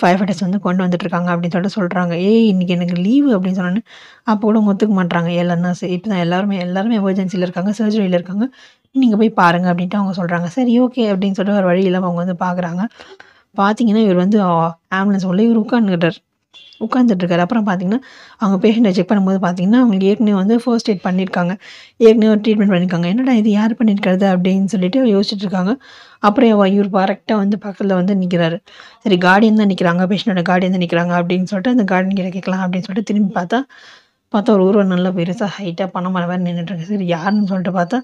ஃபைவ் ஃபைட்டர்ஸ் வந்து கொண்டு வந்துட்டுருக்காங்க அப்படின்னு சொல்லிட்டு சொல்கிறாங்க ஏய் இன்றைக்கி எனக்கு லீவு அப்படின்னு சொன்னோன்னு அப்போ கூட ஒத்துக்க மாட்டாங்க எல்லா நர்ஸ் இப்போ தான் எல்லாருமே எல்லாருமே எமர்ஜென்சியில் இருக்காங்க சர்ஜரியில் இருக்காங்க நீங்கள் போய் பாருங்கள் அப்படின்ட்டு அவங்க சொல்கிறாங்க சரி ஓகே அப்படின்னு சொல்லிட்டு ஒரு வழி இல்லாமல் அவங்க வந்து பார்க்குறாங்க பார்த்தீங்கன்னா இவர் வந்து ஆம்புலன்ஸ் உள்ள இவர் உட்காந்துக்கிட்டார் இருக்காரு அப்புறம் பார்த்தீங்கன்னா அவங்க பேஷண்ட்டை செக் பண்ணும்போது பார்த்தீங்கன்னா அவங்களுக்கு ஏற்கனவே வந்து ஃபர்ஸ்ட் எய்ட் பண்ணியிருக்காங்க ஏற்கனவே ட்ரீட்மெண்ட் பண்ணியிருக்காங்க என்னடா இது யார் பண்ணியிருக்கிறது அப்படின்னு சொல்லிட்டு யோசிச்சுட்டு இருக்காங்க அப்புறம் இவர் கரெக்டாக வந்து பக்கத்தில் வந்து நிற்கிறாரு சரி கார்டியன் தான் நிற்கிறாங்க பேஷண்ட்டோட கார்டியன் தான் நிற்கிறாங்க அப்படின்னு சொல்லிட்டு அந்த கார்டன் கிட்ட கேட்கலாம் அப்படின்னு சொல்லிட்டு திரும்பி பார்த்தா பார்த்தா ஒரு ஊர்வன் நல்லா பெருசாக ஹைட்டாக பணம் மலை வேறு நின்றுட்டுருக்கு சரி யாருன்னு சொல்லிட்டு பார்த்தா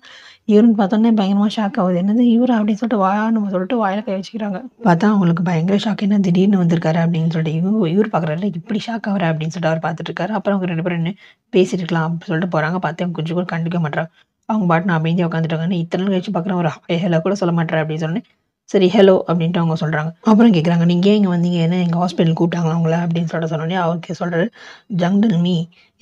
இவருன்னு பார்த்தோன்னே பயங்கரமாக ஷாக் ஆகுது என்னது இவர் அப்படின்னு சொல்லிட்டு வா நம்ம சொல்லிட்டு வாயில் கை வச்சுக்கிறாங்க பார்த்தா அவங்களுக்கு பயங்கர ஷாக் என்ன திடீர்னு வந்திருக்காரு அப்படின்னு சொல்லிட்டு இவங்க இவர் பார்க்குறாரு இப்படி ஷாக் ஆகிறா அப்படின்னு சொல்லிட்டு அவர் பார்த்துட்ருக்காரு அப்புறம் அவங்க ரெண்டு பேரும் பேசிட்டு இருக்கலாம் அப்படின்னு சொல்லிட்டு போகிறாங்க பார்த்து அவங்க கொஞ்சம் கூட கண்டுக்க மாட்டாங்க அவங்க பாட்டு நான் உட்காந்துட்டு உட்காந்துட்டாங்கன்னு இத்தனை கழிச்சு பார்க்குறேன் ஒரு ஹலோ கூட சொல்ல மாட்டேறேன் அப்படின்னு சொன்னேன் சரி ஹலோ அப்படின்ட்டு அவங்க சொல்கிறாங்க அப்புறம் கேட்குறாங்க நீங்கள் இங்கே வந்தீங்க என்ன எங்கள் ஹாஸ்பிட்டல் கூப்பிட்டாங்களா அவங்கள அப்படின்னு சொல்லிட்டு சொன்னோடனே அவருக்கு சொல்கிறாரு ஜங்டல் மீ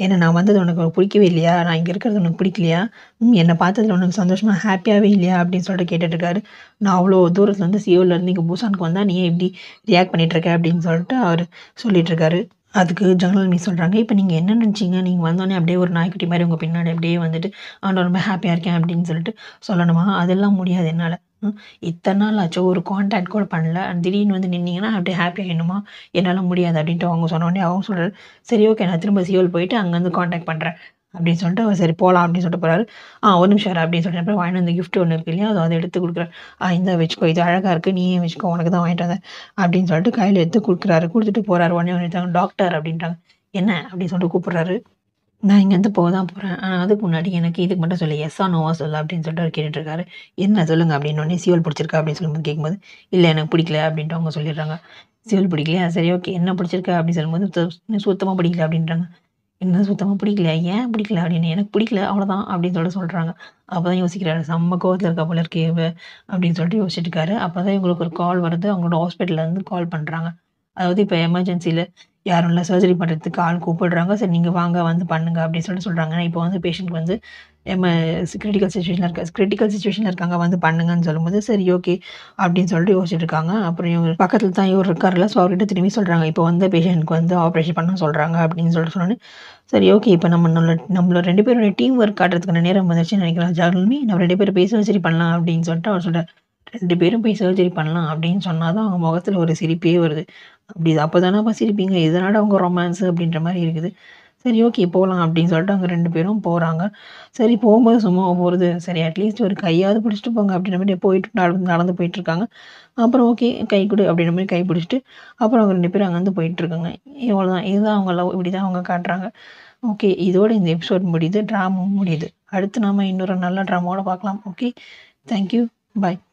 ஏன்னா நான் வந்தது உனக்கு பிடிக்கவே இல்லையா நான் இங்கே இருக்கிறது உனக்கு பிடிக்கலையா ம் என்னை பார்த்ததில் உனக்கு சந்தோஷமாக ஹாப்பியாகவே இல்லையா அப்படின்னு சொல்லிட்டு கேட்டுட்டுருக்காரு நான் அவ்வளோ தூரத்தில் தூரத்துலேருந்து சியோலேருந்து e இங்கே பூசானுக்கு வந்தால் நீ இப்படி ரியாக்ட் பண்ணிகிட்ருக்க அப்படின்னு சொல்லிட்டு அவர் சொல்லிகிட்ருக்காரு அதுக்கு ஜங்கல் மீ சொல்கிறாங்க இப்போ நீங்கள் என்ன நினச்சிங்க நீங்கள் வந்தோன்னே அப்படியே ஒரு நாய்க்குட்டி மாதிரி உங்கள் பின்னாடி அப்படியே வந்துட்டு ஆனால் ரொம்ப ஹாப்பியாக இருக்கேன் அப்படின்னு சொல்லிட்டு சொல்லணுமா அதெல்லாம் முடியாது என்னால் இத்தனை நாள் ஆச்சு ஒரு காண்டாக்ட் கூட பண்ணல திடீர்னு வந்து நின்னீங்கன்னா அப்படியே ஹாப்பி ஆகிடணுமா என்னால் முடியாது அப்படின்ட்டு அவங்க சொன்னோடனே அவங்க சொல்கிறார் சரி ஓகே நான் திரும்ப சியோல் போயிட்டு அங்கேருந்து காண்டாக்ட் பண்ணுறேன் அப்படின்னு சொல்லிட்டு அவர் சரி போகலாம் அப்படின்னு சொல்லிட்டு போகிறாரு ஆ ஒரு நிமிஷம் அப்படின்னு சொல்லிட்டு அப்புறம் வாங்கிட்டு வந்து கிஃப்ட் ஒன்று இருக்கு இல்லையா அதை அதை எடுத்து கொடுக்குறாரு ஆ இந்த வச்சுக்கோ இது அழகாக இருக்குது ஏன் வச்சுக்கோ உனக்கு தான் வாங்கிட்டு வந்தேன் அப்படின்னு சொல்லிட்டு கையில் எடுத்து கொடுக்குறாரு கொடுத்துட்டு போகிறாரு உடனே ஒன்று டாக்டர் அப்படின்றாங்க என்ன அப்படின்னு சொல்லிட்டு கூப்பிட்றாரு நான் இங்கேருந்து போக தான் போகிறேன் ஆனால் அதுக்கு முன்னாடி எனக்கு இதுக்கு மட்டும் சொல்ல எஸ்ஸா நோவா சொல்ல அப்படின்னு சொல்லிட்டு அவர் கேட்டுட்டுருக்காரு என்ன சொல்லுங்கள் அப்படின்னு ஒன்னே சிவல் பிடிச்சிருக்கா அப்படின்னு சொல்லும்போது கேட்கும்போது இல்லை எனக்கு பிடிக்கல அப்படின்ட்டு அவங்க சொல்லிடுறாங்க சிவல் பிடிக்கலையா சரி ஓகே என்ன பிடிச்சிருக்கா அப்படின்னு சொல்லும்போது சுத்தமாக பிடிக்கல அப்படின்றாங்க என்ன சுத்தமாக பிடிக்கல ஏன் பிடிக்கல அப்படின்னு எனக்கு பிடிக்கல அவ்வளோதான் அப்படின்னு சொல்லிட்டு சொல்கிறாங்க அப்போ தான் யோசிக்கிறாரு செம்ம கோவத்தில் இருக்க போல இருக்கே அப்படின்னு சொல்லிட்டு யோசிச்சுட்டு இருக்காரு அப்போ தான் இவங்களுக்கு ஒரு கால் வருது அவங்களோட ஹாஸ்பிட்டல்லேருந்து கால் பண்ணுறாங்க அதாவது இப்போ எமர்ஜென்சியில் யாரும் இல்லை சர்ஜரி பண்ணுறதுக்கு ஆள் கூப்பிடுறாங்க சரி நீங்கள் வாங்க வந்து பண்ணுங்கள் அப்படின்னு சொல்லிட்டு சொல்கிறாங்க இப்போ வந்து பேஷண்ட் வந்து நம்ம கிரிட்டிக்கல் சுச்சுவேஷனில் இருக்க கிரிட்டிக்கல் சுச்சுவேஷனில் இருக்காங்க வந்து பண்ணுங்கன்னு சொல்லும்போது சரி ஓகே அப்படின்னு சொல்லிட்டு யோசிச்சுட்டு இருக்காங்க அப்புறம் இவங்க பக்கத்தில் தான் இவர் இருக்கார்ல ஸோ அவர்கிட்ட திரும்பி சொல்கிறாங்க இப்போ வந்து பேஷண்ட்டுக்கு வந்து ஆப்ரேஷன் பண்ண சொல்கிறாங்க அப்படின்னு சொல்லிட்டு சொன்னேன் சரி ஓகே இப்போ நம்ம நம்மளோட நம்மள ரெண்டு பேருடைய டீம் ஒர்க் காட்டுறதுக்கான நேரம் வந்துச்சுன்னு நினைக்கிறேன் ஜாகுமே நம்ம ரெண்டு பேரும் பேச சரி பண்ணலாம் அப்படின்னு சொல்லிட்டு அவர் சொல்கிறார் ரெண்டு பேரும் போய் சர்ஜரி பண்ணலாம் அப்படின்னு சொன்னால் தான் அவங்க முகத்தில் ஒரு சிரிப்பே வருது அப்படி அப்போ தானேப்பா சிரிப்பீங்க இதனால் அவங்க ரொமான்ஸு அப்படின்ற மாதிரி இருக்குது சரி ஓகே போகலாம் அப்படின்னு சொல்லிட்டு அவங்க ரெண்டு பேரும் போகிறாங்க சரி போகும்போது சும்மா போகிறது சரி அட்லீஸ்ட் ஒரு கையாவது பிடிச்சிட்டு போங்க அப்படின்ற மாதிரி போயிட்டு நடந்து நடந்து போயிட்டுருக்காங்க அப்புறம் ஓகே கை கொடு அப்படின்ற மாதிரி கை பிடிச்சிட்டு அப்புறம் அவங்க ரெண்டு பேரும் அங்கேருந்து போயிட்டுருக்காங்க இவ்வளோ தான் இதுதான் அவங்க லவ் இப்படி தான் அவங்க காட்டுறாங்க ஓகே இதோட இந்த எபிசோட் முடியுது ட்ராமாவும் முடியுது அடுத்து நாம் இன்னொரு நல்ல ட்ராமாவோட பார்க்கலாம் ஓகே தேங்க்யூ பாய்